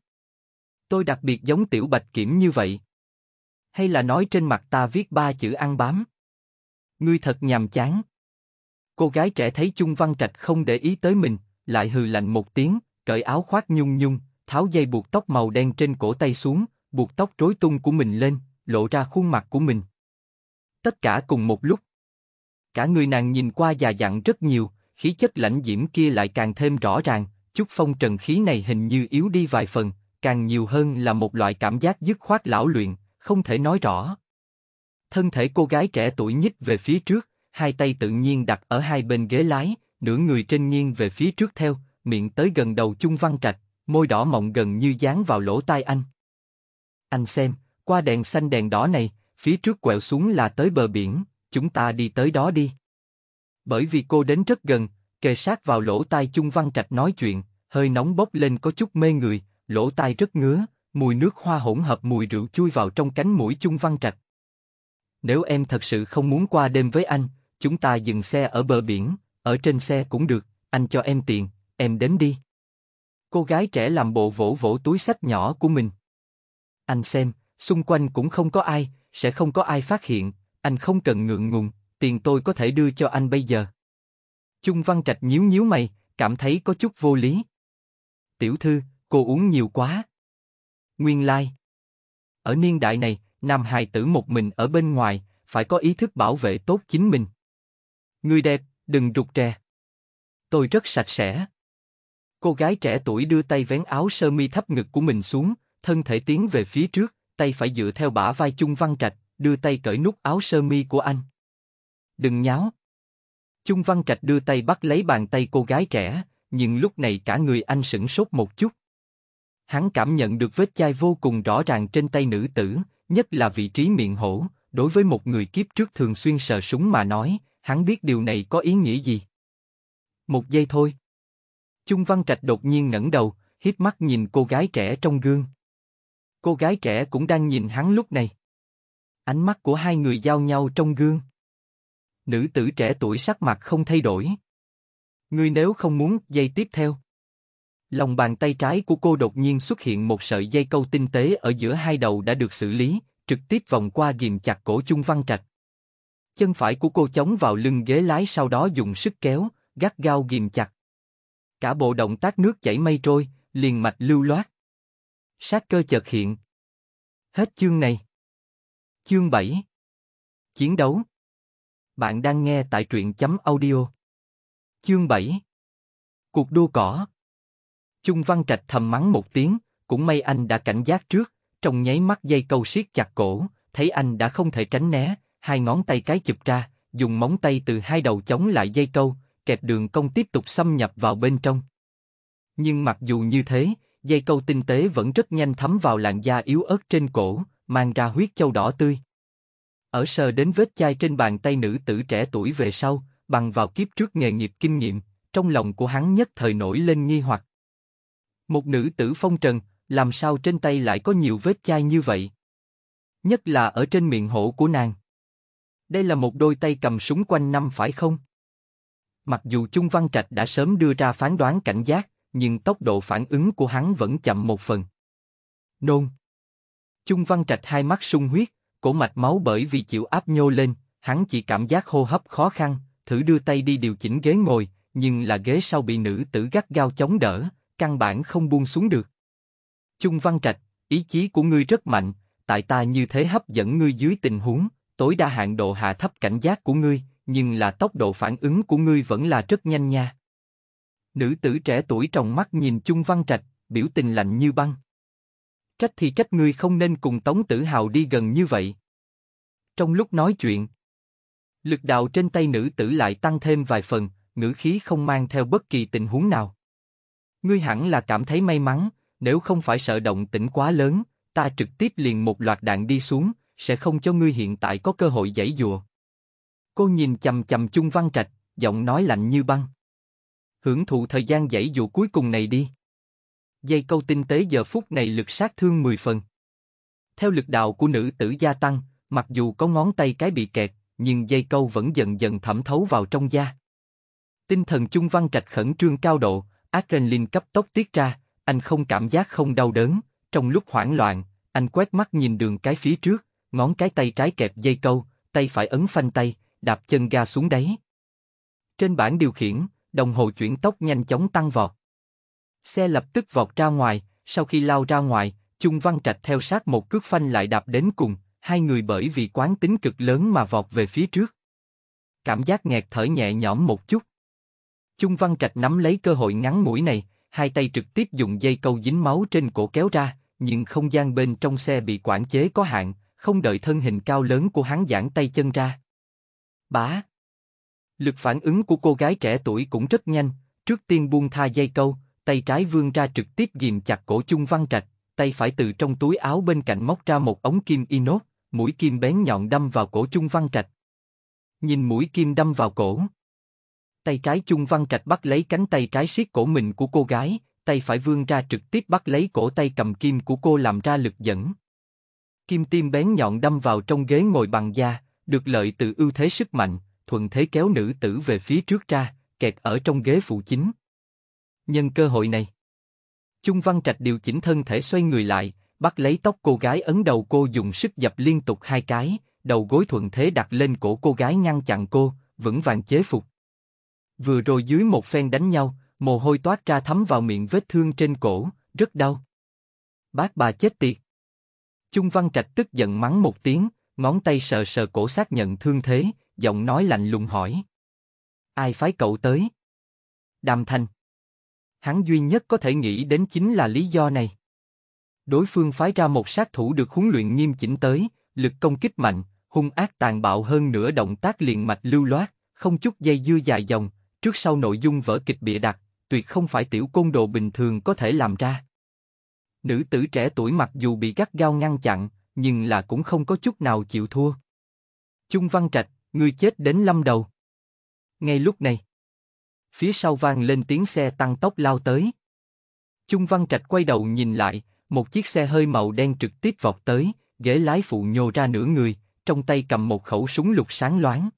Tôi đặc biệt giống tiểu bạch kiểm như vậy. Hay là nói trên mặt ta viết ba chữ ăn bám ngươi thật nhàm chán. Cô gái trẻ thấy Chung Văn Trạch không để ý tới mình, lại hừ lạnh một tiếng, cởi áo khoác nhung nhung, tháo dây buộc tóc màu đen trên cổ tay xuống, buộc tóc rối tung của mình lên, lộ ra khuôn mặt của mình. Tất cả cùng một lúc. Cả người nàng nhìn qua già dặn rất nhiều, khí chất lãnh diễm kia lại càng thêm rõ ràng, chút phong trần khí này hình như yếu đi vài phần, càng nhiều hơn là một loại cảm giác dứt khoát lão luyện, không thể nói rõ. Thân thể cô gái trẻ tuổi nhích về phía trước, hai tay tự nhiên đặt ở hai bên ghế lái, nửa người trên nghiêng về phía trước theo, miệng tới gần đầu chung văn trạch, môi đỏ mọng gần như dán vào lỗ tai anh. Anh xem, qua đèn xanh đèn đỏ này, phía trước quẹo xuống là tới bờ biển, chúng ta đi tới đó đi. Bởi vì cô đến rất gần, kề sát vào lỗ tai chung văn trạch nói chuyện, hơi nóng bốc lên có chút mê người, lỗ tai rất ngứa, mùi nước hoa hỗn hợp mùi rượu chui vào trong cánh mũi chung văn trạch nếu em thật sự không muốn qua đêm với anh, chúng ta dừng xe ở bờ biển, ở trên xe cũng được, anh cho em tiền, em đến đi. Cô gái trẻ làm bộ vỗ vỗ túi sách nhỏ của mình. Anh xem, xung quanh cũng không có ai, sẽ không có ai phát hiện, anh không cần ngượng ngùng, tiền tôi có thể đưa cho anh bây giờ. Chung Văn Trạch nhíu nhíu mày, cảm thấy có chút vô lý. Tiểu thư, cô uống nhiều quá. Nguyên lai. Like. Ở niên đại này, nam hài tử một mình ở bên ngoài, phải có ý thức bảo vệ tốt chính mình. Người đẹp, đừng rụt rè. Tôi rất sạch sẽ. Cô gái trẻ tuổi đưa tay vén áo sơ mi thấp ngực của mình xuống, thân thể tiến về phía trước, tay phải dựa theo bả vai Chung Văn Trạch, đưa tay cởi nút áo sơ mi của anh. Đừng nháo. Chung Văn Trạch đưa tay bắt lấy bàn tay cô gái trẻ, nhưng lúc này cả người anh sững sốt một chút. Hắn cảm nhận được vết chai vô cùng rõ ràng trên tay nữ tử, nhất là vị trí miệng hổ, đối với một người kiếp trước thường xuyên sợ súng mà nói, hắn biết điều này có ý nghĩa gì. Một giây thôi. Chung Văn Trạch đột nhiên ngẩng đầu, hít mắt nhìn cô gái trẻ trong gương. Cô gái trẻ cũng đang nhìn hắn lúc này. Ánh mắt của hai người giao nhau trong gương. Nữ tử trẻ tuổi sắc mặt không thay đổi. Ngươi nếu không muốn, giây tiếp theo. Lòng bàn tay trái của cô đột nhiên xuất hiện một sợi dây câu tinh tế ở giữa hai đầu đã được xử lý, trực tiếp vòng qua ghìm chặt cổ Chung Văn Trạch. Chân phải của cô chống vào lưng ghế lái sau đó dùng sức kéo, gắt gao ghìm chặt. Cả bộ động tác nước chảy mây trôi, liền mạch lưu loát. Sát cơ chợt hiện. Hết chương này. Chương 7 Chiến đấu Bạn đang nghe tại truyện chấm audio. Chương 7 Cuộc đua cỏ Chung Văn Trạch thầm mắng một tiếng, cũng may anh đã cảnh giác trước, trong nháy mắt dây câu siết chặt cổ, thấy anh đã không thể tránh né, hai ngón tay cái chụp ra, dùng móng tay từ hai đầu chống lại dây câu, kẹp đường cong tiếp tục xâm nhập vào bên trong. Nhưng mặc dù như thế, dây câu tinh tế vẫn rất nhanh thấm vào làn da yếu ớt trên cổ, mang ra huyết châu đỏ tươi. Ở sờ đến vết chai trên bàn tay nữ tử trẻ tuổi về sau, bằng vào kiếp trước nghề nghiệp kinh nghiệm, trong lòng của hắn nhất thời nổi lên nghi hoặc. Một nữ tử phong trần, làm sao trên tay lại có nhiều vết chai như vậy? Nhất là ở trên miệng hổ của nàng. Đây là một đôi tay cầm súng quanh năm phải không? Mặc dù Chung Văn Trạch đã sớm đưa ra phán đoán cảnh giác, nhưng tốc độ phản ứng của hắn vẫn chậm một phần. Nôn. Chung Văn Trạch hai mắt sung huyết, cổ mạch máu bởi vì chịu áp nhô lên, hắn chỉ cảm giác hô hấp khó khăn, thử đưa tay đi điều chỉnh ghế ngồi, nhưng là ghế sau bị nữ tử gắt gao chống đỡ, căn bản không buông xuống được. Chung Văn Trạch, ý chí của ngươi rất mạnh, tại ta như thế hấp dẫn ngươi dưới tình huống, tối đa hạn độ hạ thấp cảnh giác của ngươi, nhưng là tốc độ phản ứng của ngươi vẫn là rất nhanh nha. Nữ tử trẻ tuổi trong mắt nhìn Chung Văn Trạch, biểu tình lạnh như băng. Trách thì trách ngươi không nên cùng Tống Tử Hào đi gần như vậy. Trong lúc nói chuyện, lực đạo trên tay nữ tử lại tăng thêm vài phần, ngữ khí không mang theo bất kỳ tình huống nào. Ngươi hẳn là cảm thấy may mắn, nếu không phải sợ động tĩnh quá lớn, ta trực tiếp liền một loạt đạn đi xuống, sẽ không cho ngươi hiện tại có cơ hội giãy dùa. Cô nhìn chầm chầm Chung Văn Trạch, giọng nói lạnh như băng. Hưởng thụ thời gian giãy dùa cuối cùng này đi. Dây câu tinh tế giờ phút này lực sát thương 10 phần. Theo lực đạo của nữ tử gia tăng, mặc dù có ngón tay cái bị kẹt, nhưng dây câu vẫn dần dần thẩm thấu vào trong da. Tinh thần Chung Văn Trạch khẩn trương cao độ, Adrenaline cấp tốc tiết ra, anh không cảm giác không đau đớn, trong lúc hoảng loạn, anh quét mắt nhìn đường cái phía trước, ngón cái tay trái kẹp dây câu, tay phải ấn phanh tay, đạp chân ga xuống đáy. Trên bảng điều khiển, đồng hồ chuyển tốc nhanh chóng tăng vọt. Xe lập tức vọt ra ngoài, sau khi lao ra ngoài, Chung Văn Trạch theo sát một cước phanh lại đạp đến cùng, hai người bởi vì quán tính cực lớn mà vọt về phía trước. Cảm giác nghẹt thở nhẹ nhõm một chút, Chung Văn Trạch nắm lấy cơ hội ngắn mũi này, hai tay trực tiếp dùng dây câu dính máu trên cổ kéo ra, nhưng không gian bên trong xe bị quản chế có hạn, không đợi thân hình cao lớn của hắn giãn tay chân ra. Bá! Lực phản ứng của cô gái trẻ tuổi cũng rất nhanh, trước tiên buông tha dây câu, tay trái vươn ra trực tiếp ghìm chặt cổ Chung Văn Trạch, tay phải từ trong túi áo bên cạnh móc ra một ống kim inox, mũi kim bén nhọn đâm vào cổ Chung Văn Trạch. Nhìn mũi kim đâm vào cổ, Tay trái Chung Văn Trạch bắt lấy cánh tay trái siết cổ mình của cô gái, tay phải vươn ra trực tiếp bắt lấy cổ tay cầm kim của cô làm ra lực dẫn. Kim tim bén nhọn đâm vào trong ghế ngồi bằng da, được lợi từ ưu thế sức mạnh, thuận thế kéo nữ tử về phía trước ra, kẹt ở trong ghế phụ chính. Nhân cơ hội này, Chung Văn Trạch điều chỉnh thân thể xoay người lại, bắt lấy tóc cô gái ấn đầu cô dùng sức dập liên tục hai cái, đầu gối thuận thế đặt lên cổ cô gái ngăn chặn cô, vững vàng chế phục. Vừa rồi dưới một phen đánh nhau, mồ hôi toát ra thấm vào miệng vết thương trên cổ, rất đau. Bác bà chết tiệt. Chung Văn Trạch tức giận mắng một tiếng, ngón tay sờ sờ cổ xác nhận thương thế, giọng nói lạnh lùng hỏi. Ai phái cậu tới? Đàm Thành. Hắn duy nhất có thể nghĩ đến chính là lý do này. Đối phương phái ra một sát thủ được huấn luyện nghiêm chỉnh tới, lực công kích mạnh, hung ác tàn bạo hơn nửa động tác liền mạch lưu loát, không chút dây dưa dài dòng, trước sau nội dung vở kịch bịa đặt, tuyệt không phải tiểu côn đồ bình thường có thể làm ra. Nữ tử trẻ tuổi mặc dù bị gắt gao ngăn chặn, nhưng là cũng không có chút nào chịu thua. Chung Văn Trạch, người chết đến lâm đầu. Ngay lúc này, phía sau vang lên tiếng xe tăng tốc lao tới. Chung Văn Trạch quay đầu nhìn lại, một chiếc xe hơi màu đen trực tiếp vọt tới, ghế lái phụ nhô ra nửa người, trong tay cầm một khẩu súng lục sáng loáng.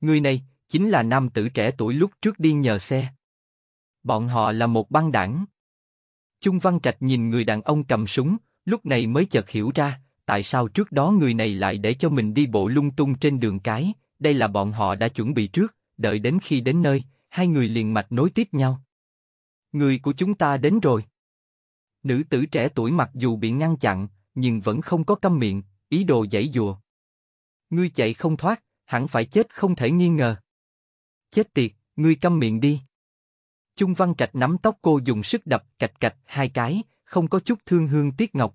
Người này, chính là nam tử trẻ tuổi lúc trước đi nhờ xe. Bọn họ là một băng đảng. Chung Văn Trạch nhìn người đàn ông cầm súng, lúc này mới chợt hiểu ra, tại sao trước đó người này lại để cho mình đi bộ lung tung trên đường cái, đây là bọn họ đã chuẩn bị trước, đợi đến khi đến nơi, hai người liền mạch nối tiếp nhau. Người của chúng ta đến rồi. Nữ tử trẻ tuổi mặc dù bị ngăn chặn, nhưng vẫn không có câm miệng, ý đồ dãy dùa. Ngươi chạy không thoát, hẳn phải chết không thể nghi ngờ. Chết tiệt, ngươi câm miệng đi. Chung Văn Trạch nắm tóc cô dùng sức đập cạch cạch hai cái, không có chút thương hương tiếc ngọc.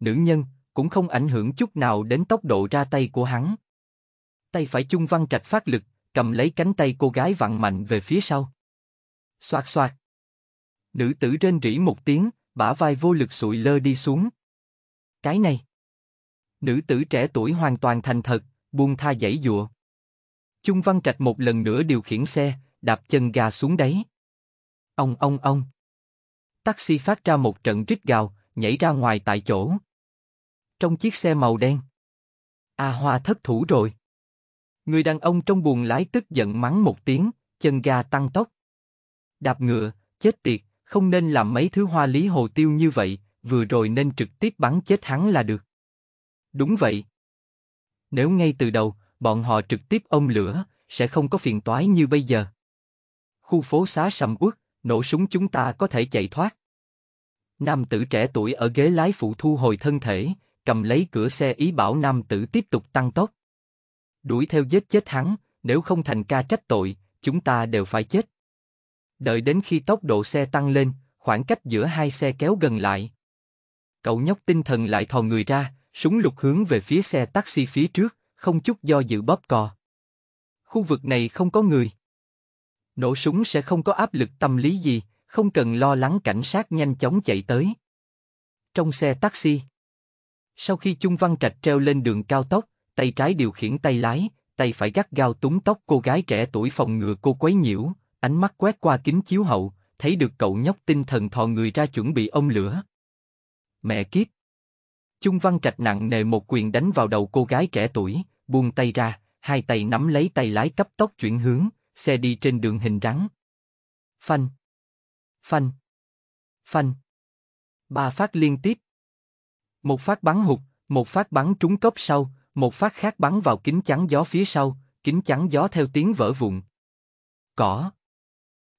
Nữ nhân, cũng không ảnh hưởng chút nào đến tốc độ ra tay của hắn. Tay phải Chung Văn Trạch phát lực, cầm lấy cánh tay cô gái vặn mạnh về phía sau. Xoạt xoạt. Nữ tử rên rỉ một tiếng, bả vai vô lực sụi lơ đi xuống. Cái này. Nữ tử trẻ tuổi hoàn toàn thành thật, buông tha dãy dụa. Chung Văn Trạch một lần nữa điều khiển xe, đạp chân ga xuống đấy. Ông ông ông. Taxi phát ra một trận rít gào, nhảy ra ngoài tại chỗ. Trong chiếc xe màu đen. A à, Hoa thất thủ rồi. Người đàn ông trong buồng lái tức giận mắng một tiếng, chân ga tăng tốc. Đạp ngựa, chết tiệt, không nên làm mấy thứ hoa lý hồ tiêu như vậy, vừa rồi nên trực tiếp bắn chết hắn là được. Đúng vậy. Nếu ngay từ đầu, bọn họ trực tiếp ông lửa, sẽ không có phiền toái như bây giờ. Khu phố xá sầm uất, nổ súng chúng ta có thể chạy thoát. Nam tử trẻ tuổi ở ghế lái phụ thu hồi thân thể, cầm lấy cửa xe ý bảo nam tử tiếp tục tăng tốc. Đuổi theo giết chết hắn, nếu không thành ca trách tội, chúng ta đều phải chết. Đợi đến khi tốc độ xe tăng lên, khoảng cách giữa hai xe kéo gần lại. Cậu nhóc tinh thần lại thò người ra, súng lục hướng về phía xe taxi phía trước, không chút do dự bóp cò. Khu vực này không có người. Nổ súng sẽ không có áp lực tâm lý gì, không cần lo lắng cảnh sát nhanh chóng chạy tới. Trong xe taxi, sau khi Chung Văn Trạch treo lên đường cao tốc, tay trái điều khiển tay lái, tay phải gắt gao túng tóc cô gái trẻ tuổi phòng ngừa cô quấy nhiễu, ánh mắt quét qua kính chiếu hậu, thấy được cậu nhóc tinh thần thò người ra chuẩn bị ông lửa. Mẹ kiếp! Chung Văn Trạch nặng nề một quyền đánh vào đầu cô gái trẻ tuổi, buông tay ra, hai tay nắm lấy tay lái cấp tốc chuyển hướng, xe đi trên đường hình rắn. Phanh. Phanh. Phanh. Ba phát liên tiếp. Một phát bắn hụt, một phát bắn trúng cốc sau, một phát khác bắn vào kính chắn gió phía sau, kính chắn gió theo tiếng vỡ vụn. Cỏ.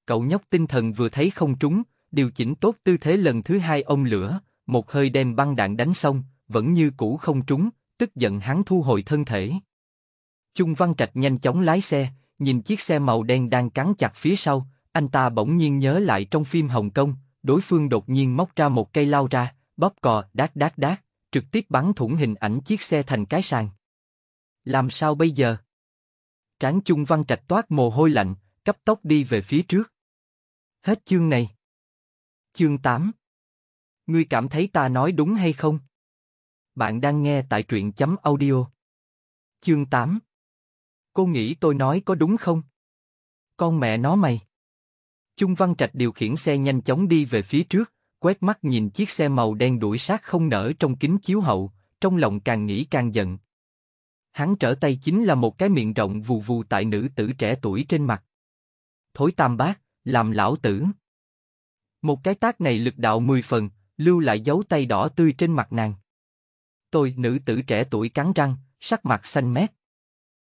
Cậu nhóc tinh thần vừa thấy không trúng, điều chỉnh tốt tư thế lần thứ hai ông lửa, một hơi đem băng đạn đánh xong, vẫn như cũ không trúng, tức giận hắn thu hồi thân thể. Chung Văn Trạch nhanh chóng lái xe, nhìn chiếc xe màu đen đang cắn chặt phía sau, anh ta bỗng nhiên nhớ lại trong phim Hồng Kông, đối phương đột nhiên móc ra một cây lao ra, bóp cò, đát đát đát, trực tiếp bắn thủng hình ảnh chiếc xe thành cái sàn. Làm sao bây giờ? Tráng Chung Văn Trạch toát mồ hôi lạnh, cấp tốc đi về phía trước. Hết chương này. Chương 8 Ngươi cảm thấy ta nói đúng hay không? Bạn đang nghe tại truyện chấm audio. Chương 8 Cô nghĩ tôi nói có đúng không? Con mẹ nó mày. Chung Văn Trạch điều khiển xe nhanh chóng đi về phía trước, quét mắt nhìn chiếc xe màu đen đuổi sát không nở trong kính chiếu hậu, trong lòng càng nghĩ càng giận. Hắn trở tay chính là một cái miệng rộng vù vù tại nữ tử trẻ tuổi trên mặt. Thối tam bác, làm lão tử. Một cái tác này lực đạo mười phần, lưu lại dấu tay đỏ tươi trên mặt nàng tôi, nữ tử trẻ tuổi cắn răng, sắc mặt xanh mét.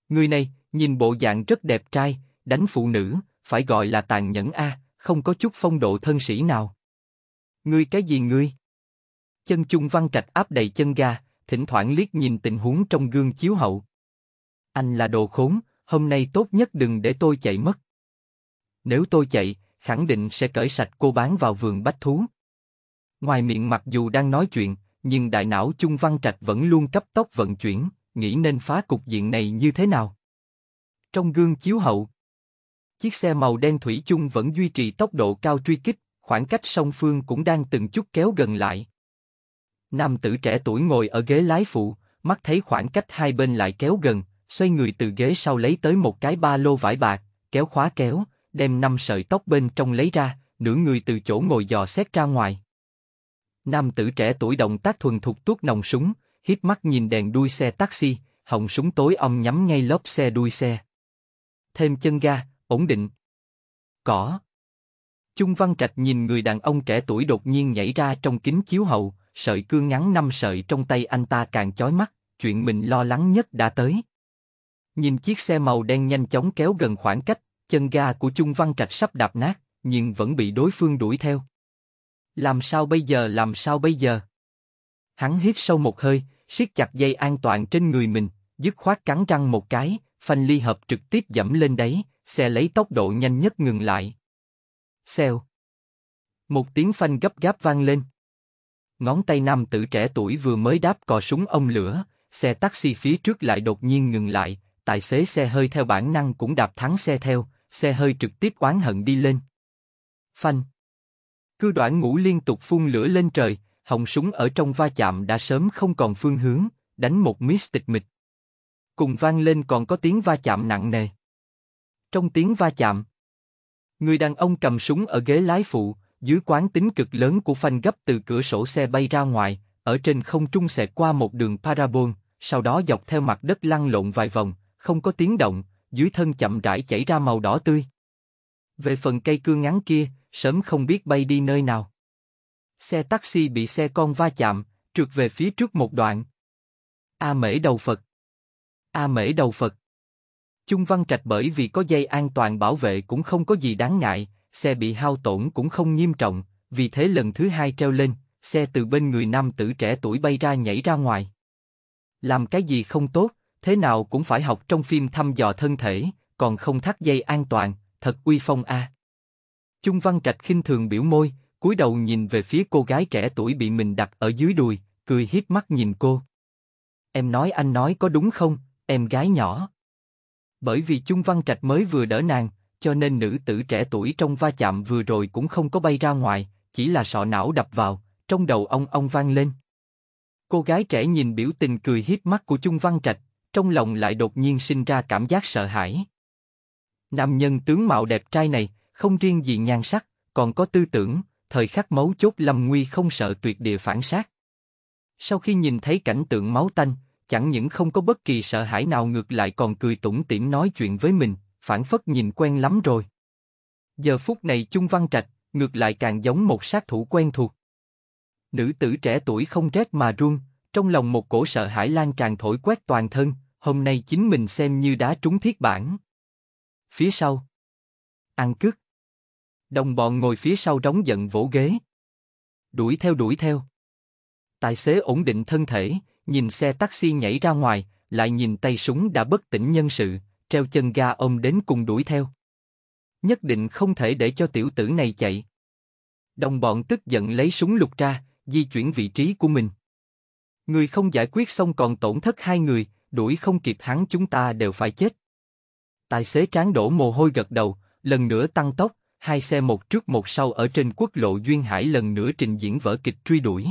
Người này, nhìn bộ dạng rất đẹp trai, đánh phụ nữ, phải gọi là tàn nhẫn a, không có chút phong độ thân sĩ nào. Ngươi cái gì ngươi? Chân Chung Văn Trạch áp đầy chân ga, thỉnh thoảng liếc nhìn tình huống trong gương chiếu hậu. Anh là đồ khốn, hôm nay tốt nhất đừng để tôi chạy mất. Nếu tôi chạy, khẳng định sẽ cởi sạch cô bán vào vườn bách thú. Ngoài miệng mặc dù đang nói chuyện, nhưng đại não Chung Văn Trạch vẫn luôn cấp tốc vận chuyển, nghĩ nên phá cục diện này như thế nào. Trong gương chiếu hậu, chiếc xe màu đen thủy chung vẫn duy trì tốc độ cao truy kích, khoảng cách song phương cũng đang từng chút kéo gần lại. Nam tử trẻ tuổi ngồi ở ghế lái phụ, mắt thấy khoảng cách hai bên lại kéo gần, xoay người từ ghế sau lấy tới một cái ba lô vải bạc, kéo khóa kéo, đem năm sợi tóc bên trong lấy ra, nửa người từ chỗ ngồi dò xét ra ngoài. Nam tử trẻ tuổi động tác thuần thục tuốt nòng súng, hít mắt nhìn đèn đuôi xe taxi, họng súng tối ông nhắm ngay lốp xe đuôi xe. Thêm chân ga, ổn định. Cỏ. Chung Văn Trạch nhìn người đàn ông trẻ tuổi đột nhiên nhảy ra trong kính chiếu hậu, sợi cương ngắn năm sợi trong tay anh ta càng chói mắt, chuyện mình lo lắng nhất đã tới. Nhìn chiếc xe màu đen nhanh chóng kéo gần khoảng cách, chân ga của Chung Văn Trạch sắp đạp nát, nhưng vẫn bị đối phương đuổi theo. Làm sao bây giờ, làm sao bây giờ? Hắn hít sâu một hơi, siết chặt dây an toàn trên người mình, dứt khoát cắn răng một cái, phanh ly hợp trực tiếp dẫm lên đấy, xe lấy tốc độ nhanh nhất ngừng lại. Xèo. Một tiếng phanh gấp gáp vang lên. Ngón tay nam tử trẻ tuổi vừa mới đáp cò súng ông lửa, xe taxi phía trước lại đột nhiên ngừng lại, tài xế xe hơi theo bản năng cũng đạp thắng xe theo, xe hơi trực tiếp oán hận đi lên. Phanh. Cư đoạn ngũ liên tục phun lửa lên trời, hồng súng ở trong va chạm đã sớm không còn phương hướng, đánh một miss tịch mịch. Cùng vang lên còn có tiếng va chạm nặng nề. Trong tiếng va chạm, người đàn ông cầm súng ở ghế lái phụ, dưới quán tính cực lớn của phanh gấp từ cửa sổ xe bay ra ngoài, ở trên không trung xẹt qua một đường parabol, sau đó dọc theo mặt đất lăn lộn vài vòng, không có tiếng động, dưới thân chậm rãi chảy ra màu đỏ tươi. Về phần cây cương ngắn kia, sớm không biết bay đi nơi nào. Xe taxi bị xe con va chạm, trượt về phía trước một đoạn. A mễ đầu Phật. A mễ đầu Phật. Chung văn trạch bởi vì có dây an toàn bảo vệ cũng không có gì đáng ngại, xe bị hao tổn cũng không nghiêm trọng, vì thế lần thứ hai treo lên, xe từ bên người nam tử trẻ tuổi bay ra nhảy ra ngoài. Làm cái gì không tốt, thế nào cũng phải học trong phim thăm dò thân thể, còn không thắt dây an toàn, thật uy phong a. À. Chung Văn Trạch khinh thường biểu môi, cúi đầu nhìn về phía cô gái trẻ tuổi bị mình đặt ở dưới đùi, cười hiếp mắt nhìn cô. Em nói anh nói có đúng không, em gái nhỏ. Bởi vì Chung Văn Trạch mới vừa đỡ nàng, cho nên nữ tử trẻ tuổi trong va chạm vừa rồi cũng không có bay ra ngoài, chỉ là sọ não đập vào, trong đầu ông ông vang lên. Cô gái trẻ nhìn biểu tình cười hiếp mắt của Chung Văn Trạch, trong lòng lại đột nhiên sinh ra cảm giác sợ hãi. Nam nhân tướng mạo đẹp trai này, không riêng gì nhan sắc, còn có tư tưởng, thời khắc máu chốt lâm nguy không sợ tuyệt địa phản sát. Sau khi nhìn thấy cảnh tượng máu tanh, chẳng những không có bất kỳ sợ hãi nào ngược lại còn cười tủm tỉm nói chuyện với mình, phản phất nhìn quen lắm rồi. Giờ phút này Chung Văn Trạch, ngược lại càng giống một sát thủ quen thuộc. Nữ tử trẻ tuổi không rét mà run, trong lòng một cổ sợ hãi lan tràn thổi quét toàn thân, hôm nay chính mình xem như đá trúng thiết bản. Phía sau, ăn cướp. Đồng bọn ngồi phía sau đóng giận vỗ ghế. Đuổi theo đuổi theo. Tài xế ổn định thân thể, nhìn xe taxi nhảy ra ngoài, lại nhìn tay súng đã bất tỉnh nhân sự, treo chân ga ông đến cùng đuổi theo. Nhất định không thể để cho tiểu tử này chạy. Đồng bọn tức giận lấy súng lục ra, di chuyển vị trí của mình. Người không giải quyết xong còn tổn thất hai người, đuổi không kịp hắn chúng ta đều phải chết. Tài xế tráng đổ mồ hôi gật đầu, lần nữa tăng tốc, hai xe một trước một sau ở trên quốc lộ Duyên Hải lần nữa trình diễn vở kịch truy đuổi.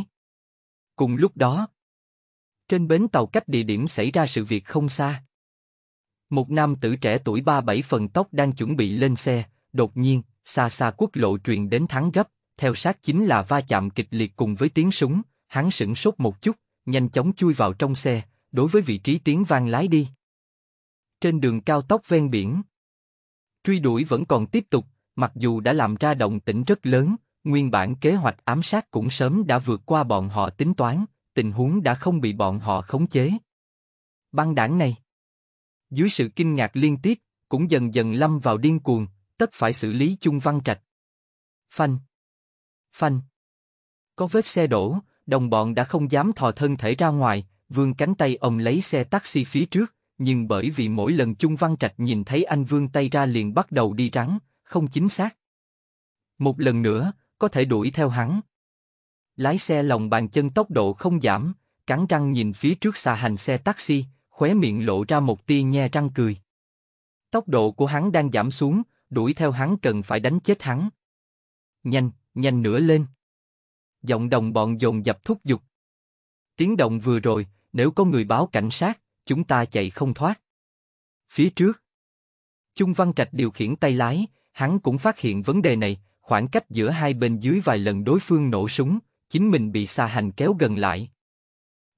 Cùng lúc đó, trên bến tàu cách địa điểm xảy ra sự việc không xa. Một nam tử trẻ tuổi 37 phần tóc đang chuẩn bị lên xe, đột nhiên, xa xa quốc lộ truyền đến thắng gấp, theo sát chính là va chạm kịch liệt cùng với tiếng súng, hắn sửng sốt một chút, nhanh chóng chui vào trong xe, đối với vị trí tiếng vang lái đi. Trên đường cao tốc ven biển, truy đuổi vẫn còn tiếp tục, mặc dù đã làm ra động tĩnh rất lớn, nguyên bản kế hoạch ám sát cũng sớm đã vượt qua bọn họ tính toán, tình huống đã không bị bọn họ khống chế. Băng đảng này, dưới sự kinh ngạc liên tiếp, cũng dần dần lâm vào điên cuồng, tất phải xử lý chung văn trạch. Phanh, phanh, có vết xe đổ, đồng bọn đã không dám thò thân thể ra ngoài, vương cánh tay ông lấy xe taxi phía trước, nhưng bởi vì mỗi lần chung văn trạch nhìn thấy anh vương tay ra liền bắt đầu đi rắn, không chính xác. Một lần nữa, có thể đuổi theo hắn. Lái xe lòng bàn chân tốc độ không giảm, cắn răng nhìn phía trước xa hành xe taxi, khóe miệng lộ ra một tia nhe răng cười. Tốc độ của hắn đang giảm xuống, đuổi theo hắn cần phải đánh chết hắn. Nhanh, nhanh nữa lên. Giọng đồng bọn dồn dập thúc giục. Tiếng động vừa rồi, nếu có người báo cảnh sát, chúng ta chạy không thoát. Phía trước, Chung Văn Trạch điều khiển tay lái, Hắn cũng phát hiện vấn đề này, khoảng cách giữa hai bên dưới vài lần đối phương nổ súng, chính mình bị xa hành kéo gần lại.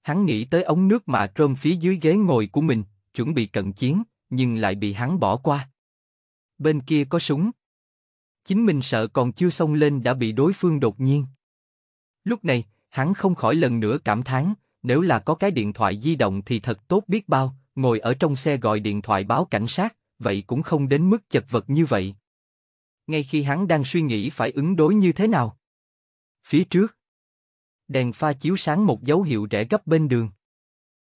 Hắn nghĩ tới ống nước mà trôm phía dưới ghế ngồi của mình, chuẩn bị cận chiến, nhưng lại bị hắn bỏ qua. Bên kia có súng. Chính mình sợ còn chưa xông lên đã bị đối phương đột nhiên. Lúc này, hắn không khỏi lần nữa cảm thán, nếu là có cái điện thoại di động thì thật tốt biết bao, ngồi ở trong xe gọi điện thoại báo cảnh sát, vậy cũng không đến mức chật vật như vậy ngay khi hắn đang suy nghĩ phải ứng đối như thế nào. Phía trước, đèn pha chiếu sáng một dấu hiệu rẽ gấp bên đường.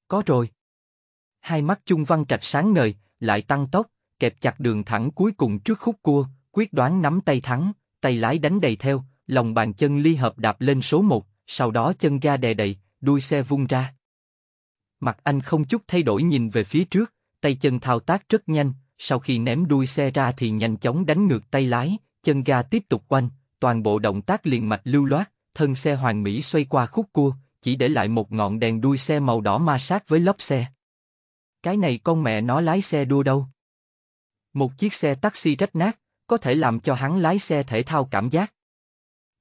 Có rồi. Hai mắt Chung Văn Trạch sáng ngời, lại tăng tốc, kẹp chặt đường thẳng cuối cùng trước khúc cua, quyết đoán nắm tay thắng, tay lái đánh đầy theo, lòng bàn chân ly hợp đạp lên số một, sau đó chân ga đè đầy, đuôi xe vung ra. Mặt anh không chút thay đổi nhìn về phía trước, tay chân thao tác rất nhanh, sau khi ném đuôi xe ra thì nhanh chóng đánh ngược tay lái, chân ga tiếp tục quanh, toàn bộ động tác liền mạch lưu loát, thân xe hoàng mỹ xoay qua khúc cua, chỉ để lại một ngọn đèn đuôi xe màu đỏ ma sát với lốp xe. Cái này con mẹ nó lái xe đua đâu? Một chiếc xe taxi rách nát, có thể làm cho hắn lái xe thể thao cảm giác.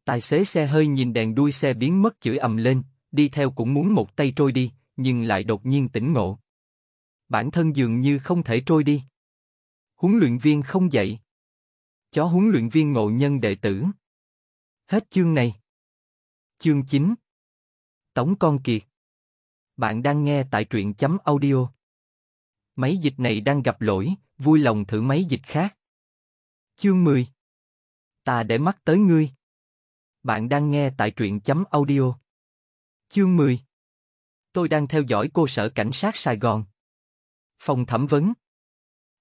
Tài xế xe hơi nhìn đèn đuôi xe biến mất chửi ầm lên, đi theo cũng muốn một tay trôi đi, nhưng lại đột nhiên tỉnh ngộ. Bản thân dường như không thể trôi đi. Huấn luyện viên không dạy. Chó huấn luyện viên ngộ nhân đệ tử. Hết chương này. Chương 9. Tống con kiệt. Bạn đang nghe tại truyện chấm audio. Máy dịch này đang gặp lỗi, vui lòng thử máy dịch khác. Chương 10. Ta để mắt tới ngươi. Bạn đang nghe tại truyện chấm audio. Chương 10. Tôi đang theo dõi cô sở cảnh sát Sài Gòn. Phòng thẩm vấn.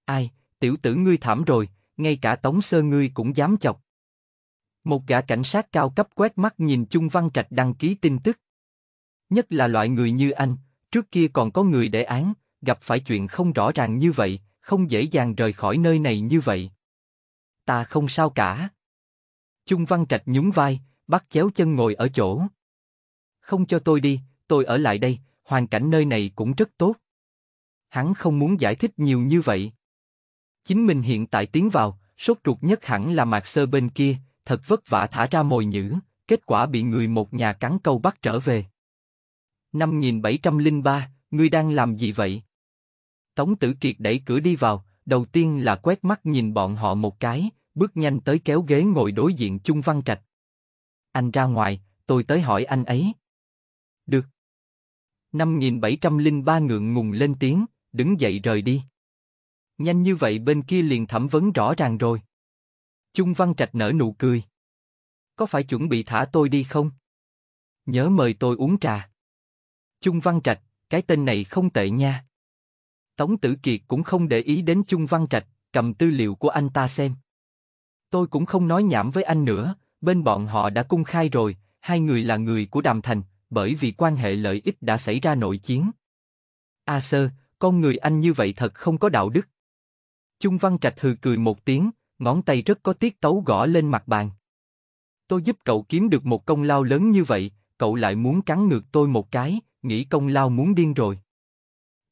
Ai, tiểu tử ngươi thảm rồi, ngay cả tống sơ ngươi cũng dám chọc. Một gã cảnh sát cao cấp quét mắt nhìn Chung Văn Trạch đăng ký tin tức. Nhất là loại người như anh, trước kia còn có người để án, gặp phải chuyện không rõ ràng như vậy, không dễ dàng rời khỏi nơi này như vậy. Ta không sao cả. Chung Văn Trạch nhún vai, bắt chéo chân ngồi ở chỗ. Không cho tôi đi, tôi ở lại đây, hoàn cảnh nơi này cũng rất tốt. Hắn không muốn giải thích nhiều như vậy. Chính mình hiện tại tiến vào, sốt ruột nhất hẳn là mạc sơ bên kia, thật vất vả thả ra mồi nhữ, kết quả bị người một nhà cắn câu bắt trở về. năm 5703, ngươi đang làm gì vậy? Tống Tử Kiệt đẩy cửa đi vào, đầu tiên là quét mắt nhìn bọn họ một cái, bước nhanh tới kéo ghế ngồi đối diện Chung Văn Trạch. Anh ra ngoài, tôi tới hỏi anh ấy. Được. năm 5703 ngượng ngùng lên tiếng, đứng dậy rời đi. Nhanh như vậy bên kia liền thẩm vấn rõ ràng rồi. Chung Văn Trạch nở nụ cười. Có phải chuẩn bị thả tôi đi không? Nhớ mời tôi uống trà. Chung Văn Trạch, cái tên này không tệ nha. Tống Tử Kiệt cũng không để ý đến Chung Văn Trạch, cầm tư liệu của anh ta xem. Tôi cũng không nói nhảm với anh nữa, bên bọn họ đã cung khai rồi, hai người là người của Đàm Thành, bởi vì quan hệ lợi ích đã xảy ra nội chiến. A à Sơ, con người anh như vậy thật không có đạo đức. Chung Văn Trạch hừ cười một tiếng, ngón tay rất có tiết tấu gõ lên mặt bàn. Tôi giúp cậu kiếm được một công lao lớn như vậy, cậu lại muốn cắn ngược tôi một cái, nghĩ công lao muốn điên rồi.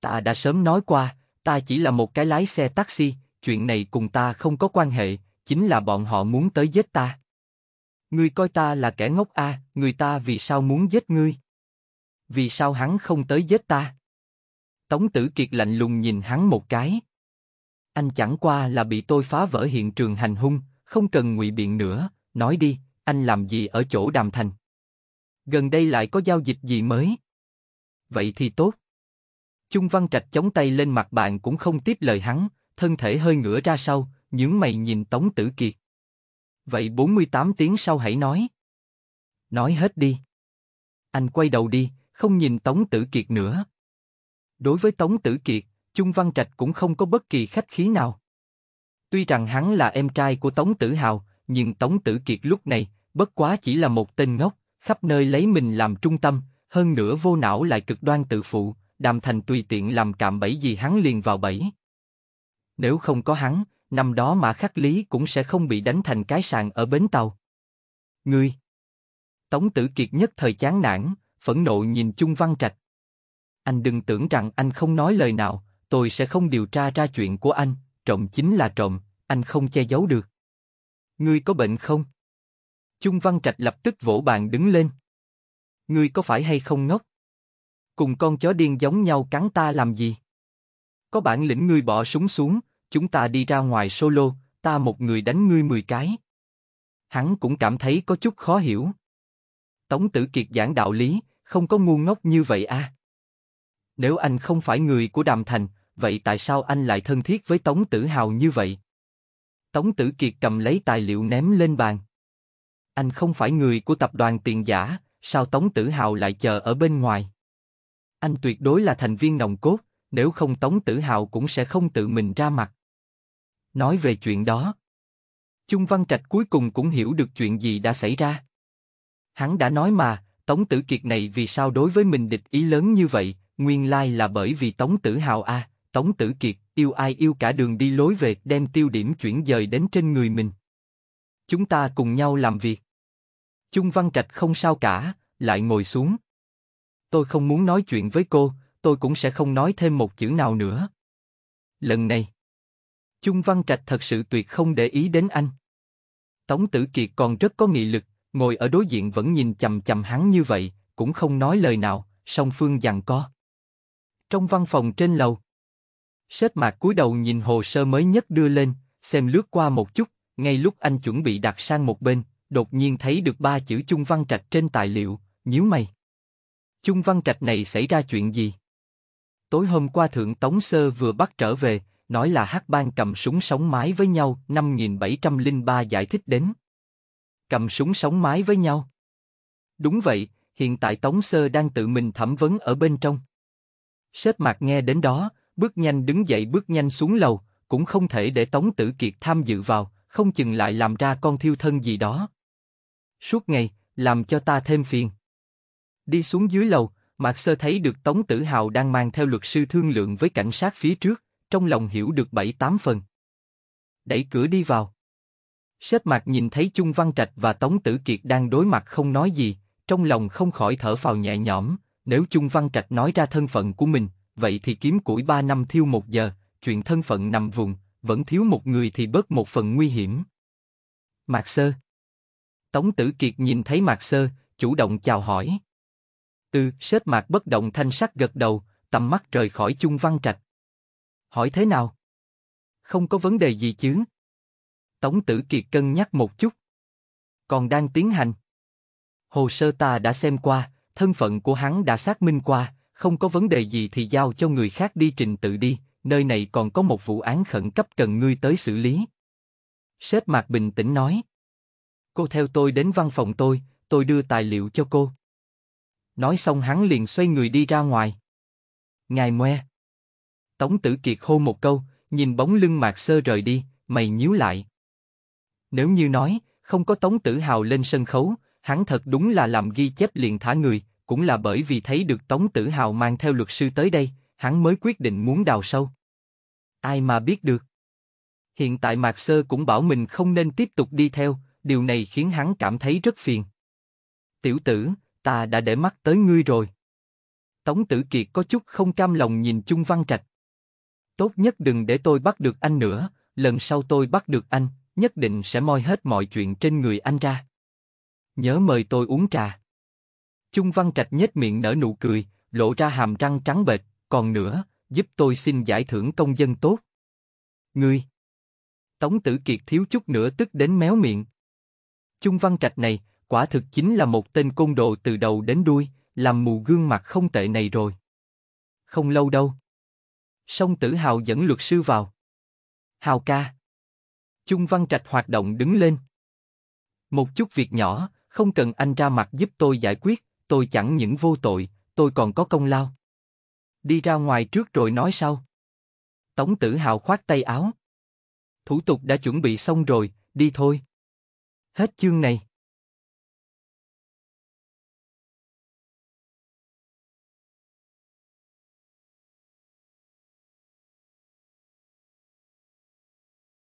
Ta đã sớm nói qua, ta chỉ là một cái lái xe taxi, chuyện này cùng ta không có quan hệ, chính là bọn họ muốn tới giết ta. Ngươi coi ta là kẻ ngốc a, à, người ta vì sao muốn giết ngươi? Vì sao hắn không tới giết ta? Tống Tử Kiệt lạnh lùng nhìn hắn một cái anh chẳng qua là bị tôi phá vỡ hiện trường hành hung, không cần ngụy biện nữa, nói đi, anh làm gì ở chỗ đàm thành? Gần đây lại có giao dịch gì mới? Vậy thì tốt. Chung Văn Trạch chống tay lên mặt bạn cũng không tiếp lời hắn, thân thể hơi ngửa ra sau, nhướng mày nhìn Tống Tử Kiệt. Vậy 48 tiếng sau hãy nói. Nói hết đi. Anh quay đầu đi, không nhìn Tống Tử Kiệt nữa. Đối với Tống Tử Kiệt, Chung Văn Trạch cũng không có bất kỳ khách khí nào. Tuy rằng hắn là em trai của Tống Tử Hào, nhưng Tống Tử Kiệt lúc này, bất quá chỉ là một tên ngốc, khắp nơi lấy mình làm trung tâm, hơn nữa vô não lại cực đoan tự phụ, đàm thành tùy tiện làm cạm bẫy gì hắn liền vào bẫy. Nếu không có hắn, năm đó Mã Khắc Lý cũng sẽ không bị đánh thành cái sàn ở bến tàu. Ngươi! Tống Tử Kiệt nhất thời chán nản, phẫn nộ nhìn Chung Văn Trạch. Anh đừng tưởng rằng anh không nói lời nào, tôi sẽ không điều tra ra chuyện của anh, trộm chính là trộm, anh không che giấu được. Ngươi có bệnh không? Chung Văn Trạch lập tức vỗ bàn đứng lên. Ngươi có phải hay không ngốc? Cùng con chó điên giống nhau cắn ta làm gì? Có bản lĩnh ngươi bỏ súng xuống, chúng ta đi ra ngoài solo, ta một người đánh ngươi mười cái. Hắn cũng cảm thấy có chút khó hiểu. Tống Tử Kiệt giảng đạo lý, không có ngu ngốc như vậy à? Nếu anh không phải người của Đàm Thành, vậy tại sao anh lại thân thiết với Tống Tử Hào như vậy? Tống Tử Kiệt cầm lấy tài liệu ném lên bàn. Anh không phải người của tập đoàn tiền giả, sao Tống Tử Hào lại chờ ở bên ngoài? Anh tuyệt đối là thành viên nòng cốt, nếu không Tống Tử Hào cũng sẽ không tự mình ra mặt. Nói về chuyện đó, Chung Văn Trạch cuối cùng cũng hiểu được chuyện gì đã xảy ra. Hắn đã nói mà, Tống Tử Kiệt này vì sao đối với mình địch ý lớn như vậy, nguyên lai là bởi vì Tống Tử Hào a, à, Tống Tử Kiệt, yêu ai yêu cả đường đi lối về, đem tiêu điểm chuyển dời đến trên người mình. Chúng ta cùng nhau làm việc. Chung Văn Trạch không sao cả, lại ngồi xuống. Tôi không muốn nói chuyện với cô, tôi cũng sẽ không nói thêm một chữ nào nữa. Lần này, Chung Văn Trạch thật sự tuyệt không để ý đến anh. Tống Tử Kiệt còn rất có nghị lực, ngồi ở đối diện vẫn nhìn chầm chầm hắn như vậy, cũng không nói lời nào, song phương giằng co. Trong văn phòng trên lầu, Sếp mạc cúi đầu nhìn hồ sơ mới nhất đưa lên, xem lướt qua một chút, ngay lúc anh chuẩn bị đặt sang một bên, đột nhiên thấy được ba chữ Chung Văn Trạch trên tài liệu, nhíu mày. Chung Văn Trạch này xảy ra chuyện gì? Tối hôm qua Thượng Tống Sơ vừa bắt trở về, nói là hát bang cầm súng sống mái với nhau, 5703 giải thích đến. Cầm súng sống mái với nhau. Đúng vậy, hiện tại Tống Sơ đang tự mình thẩm vấn ở bên trong. Sếp mạc nghe đến đó, bước nhanh đứng dậy bước nhanh xuống lầu, cũng không thể để Tống Tử Kiệt tham dự vào, không chừng lại làm ra con thiêu thân gì đó. Suốt ngày, làm cho ta thêm phiền. Đi xuống dưới lầu, Mạc Sơ thấy được Tống Tử Hào đang mang theo luật sư thương lượng với cảnh sát phía trước, trong lòng hiểu được bảy tám phần. Đẩy cửa đi vào. Sếp Mạc nhìn thấy Chung Văn Trạch và Tống Tử Kiệt đang đối mặt không nói gì, trong lòng không khỏi thở phào nhẹ nhõm, nếu Chung Văn Trạch nói ra thân phận của mình, vậy thì kiếm củi ba năm thiêu một giờ, chuyện thân phận nằm vùng, vẫn thiếu một người thì bớt một phần nguy hiểm. Mạc Sơ Tống Tử Kiệt nhìn thấy Mạc Sơ, chủ động chào hỏi. Từ, sếp Mạc bất động thanh sắc gật đầu, tầm mắt rời khỏi chung văn trạch. Hỏi thế nào? Không có vấn đề gì chứ? Tống Tử Kiệt cân nhắc một chút. Còn đang tiến hành. Hồ sơ ta đã xem qua, thân phận của hắn đã xác minh qua, không có vấn đề gì thì giao cho người khác đi trình tự đi, nơi này còn có một vụ án khẩn cấp cần ngươi tới xử lý. Sếp Mạc bình tĩnh nói. Cô theo tôi đến văn phòng tôi, tôi đưa tài liệu cho cô. Nói xong hắn liền xoay người đi ra ngoài. Ngài Moe. Tống Tử Kiệt hô một câu, nhìn bóng lưng Mạc Sơ rời đi, mày nhíu lại. Nếu như nói, không có Tống Tử Hào lên sân khấu, hắn thật đúng là làm ghi chép liền thả người, cũng là bởi vì thấy được Tống Tử Hào mang theo luật sư tới đây, hắn mới quyết định muốn đào sâu. Ai mà biết được. Hiện tại Mạc Sơ cũng bảo mình không nên tiếp tục đi theo, điều này khiến hắn cảm thấy rất phiền. Tiểu tử, ta đã để mắt tới ngươi rồi. Tống Tử Kiệt có chút không cam lòng nhìn Chung Văn Trạch. Tốt nhất đừng để tôi bắt được anh nữa, lần sau tôi bắt được anh, nhất định sẽ moi hết mọi chuyện trên người anh ra. Nhớ mời tôi uống trà. Chung Văn Trạch nhếch miệng nở nụ cười, lộ ra hàm răng trắng bệch, còn nữa, giúp tôi xin giải thưởng công dân tốt. Ngươi! Tống Tử Kiệt thiếu chút nữa tức đến méo miệng. Chung Văn Trạch này, quả thực chính là một tên côn đồ từ đầu đến đuôi, làm mù gương mặt không tệ này rồi. Không lâu đâu. Song Tử Hào dẫn luật sư vào. Hào ca! Chung Văn Trạch hoạt động đứng lên. Một chút việc nhỏ, không cần anh ra mặt giúp tôi giải quyết tôi chẳng những vô tội, tôi còn có công lao. Đi ra ngoài trước rồi nói sau. Tống Tử Hào khoát tay áo. Thủ tục đã chuẩn bị xong rồi, đi thôi. Hết chương này.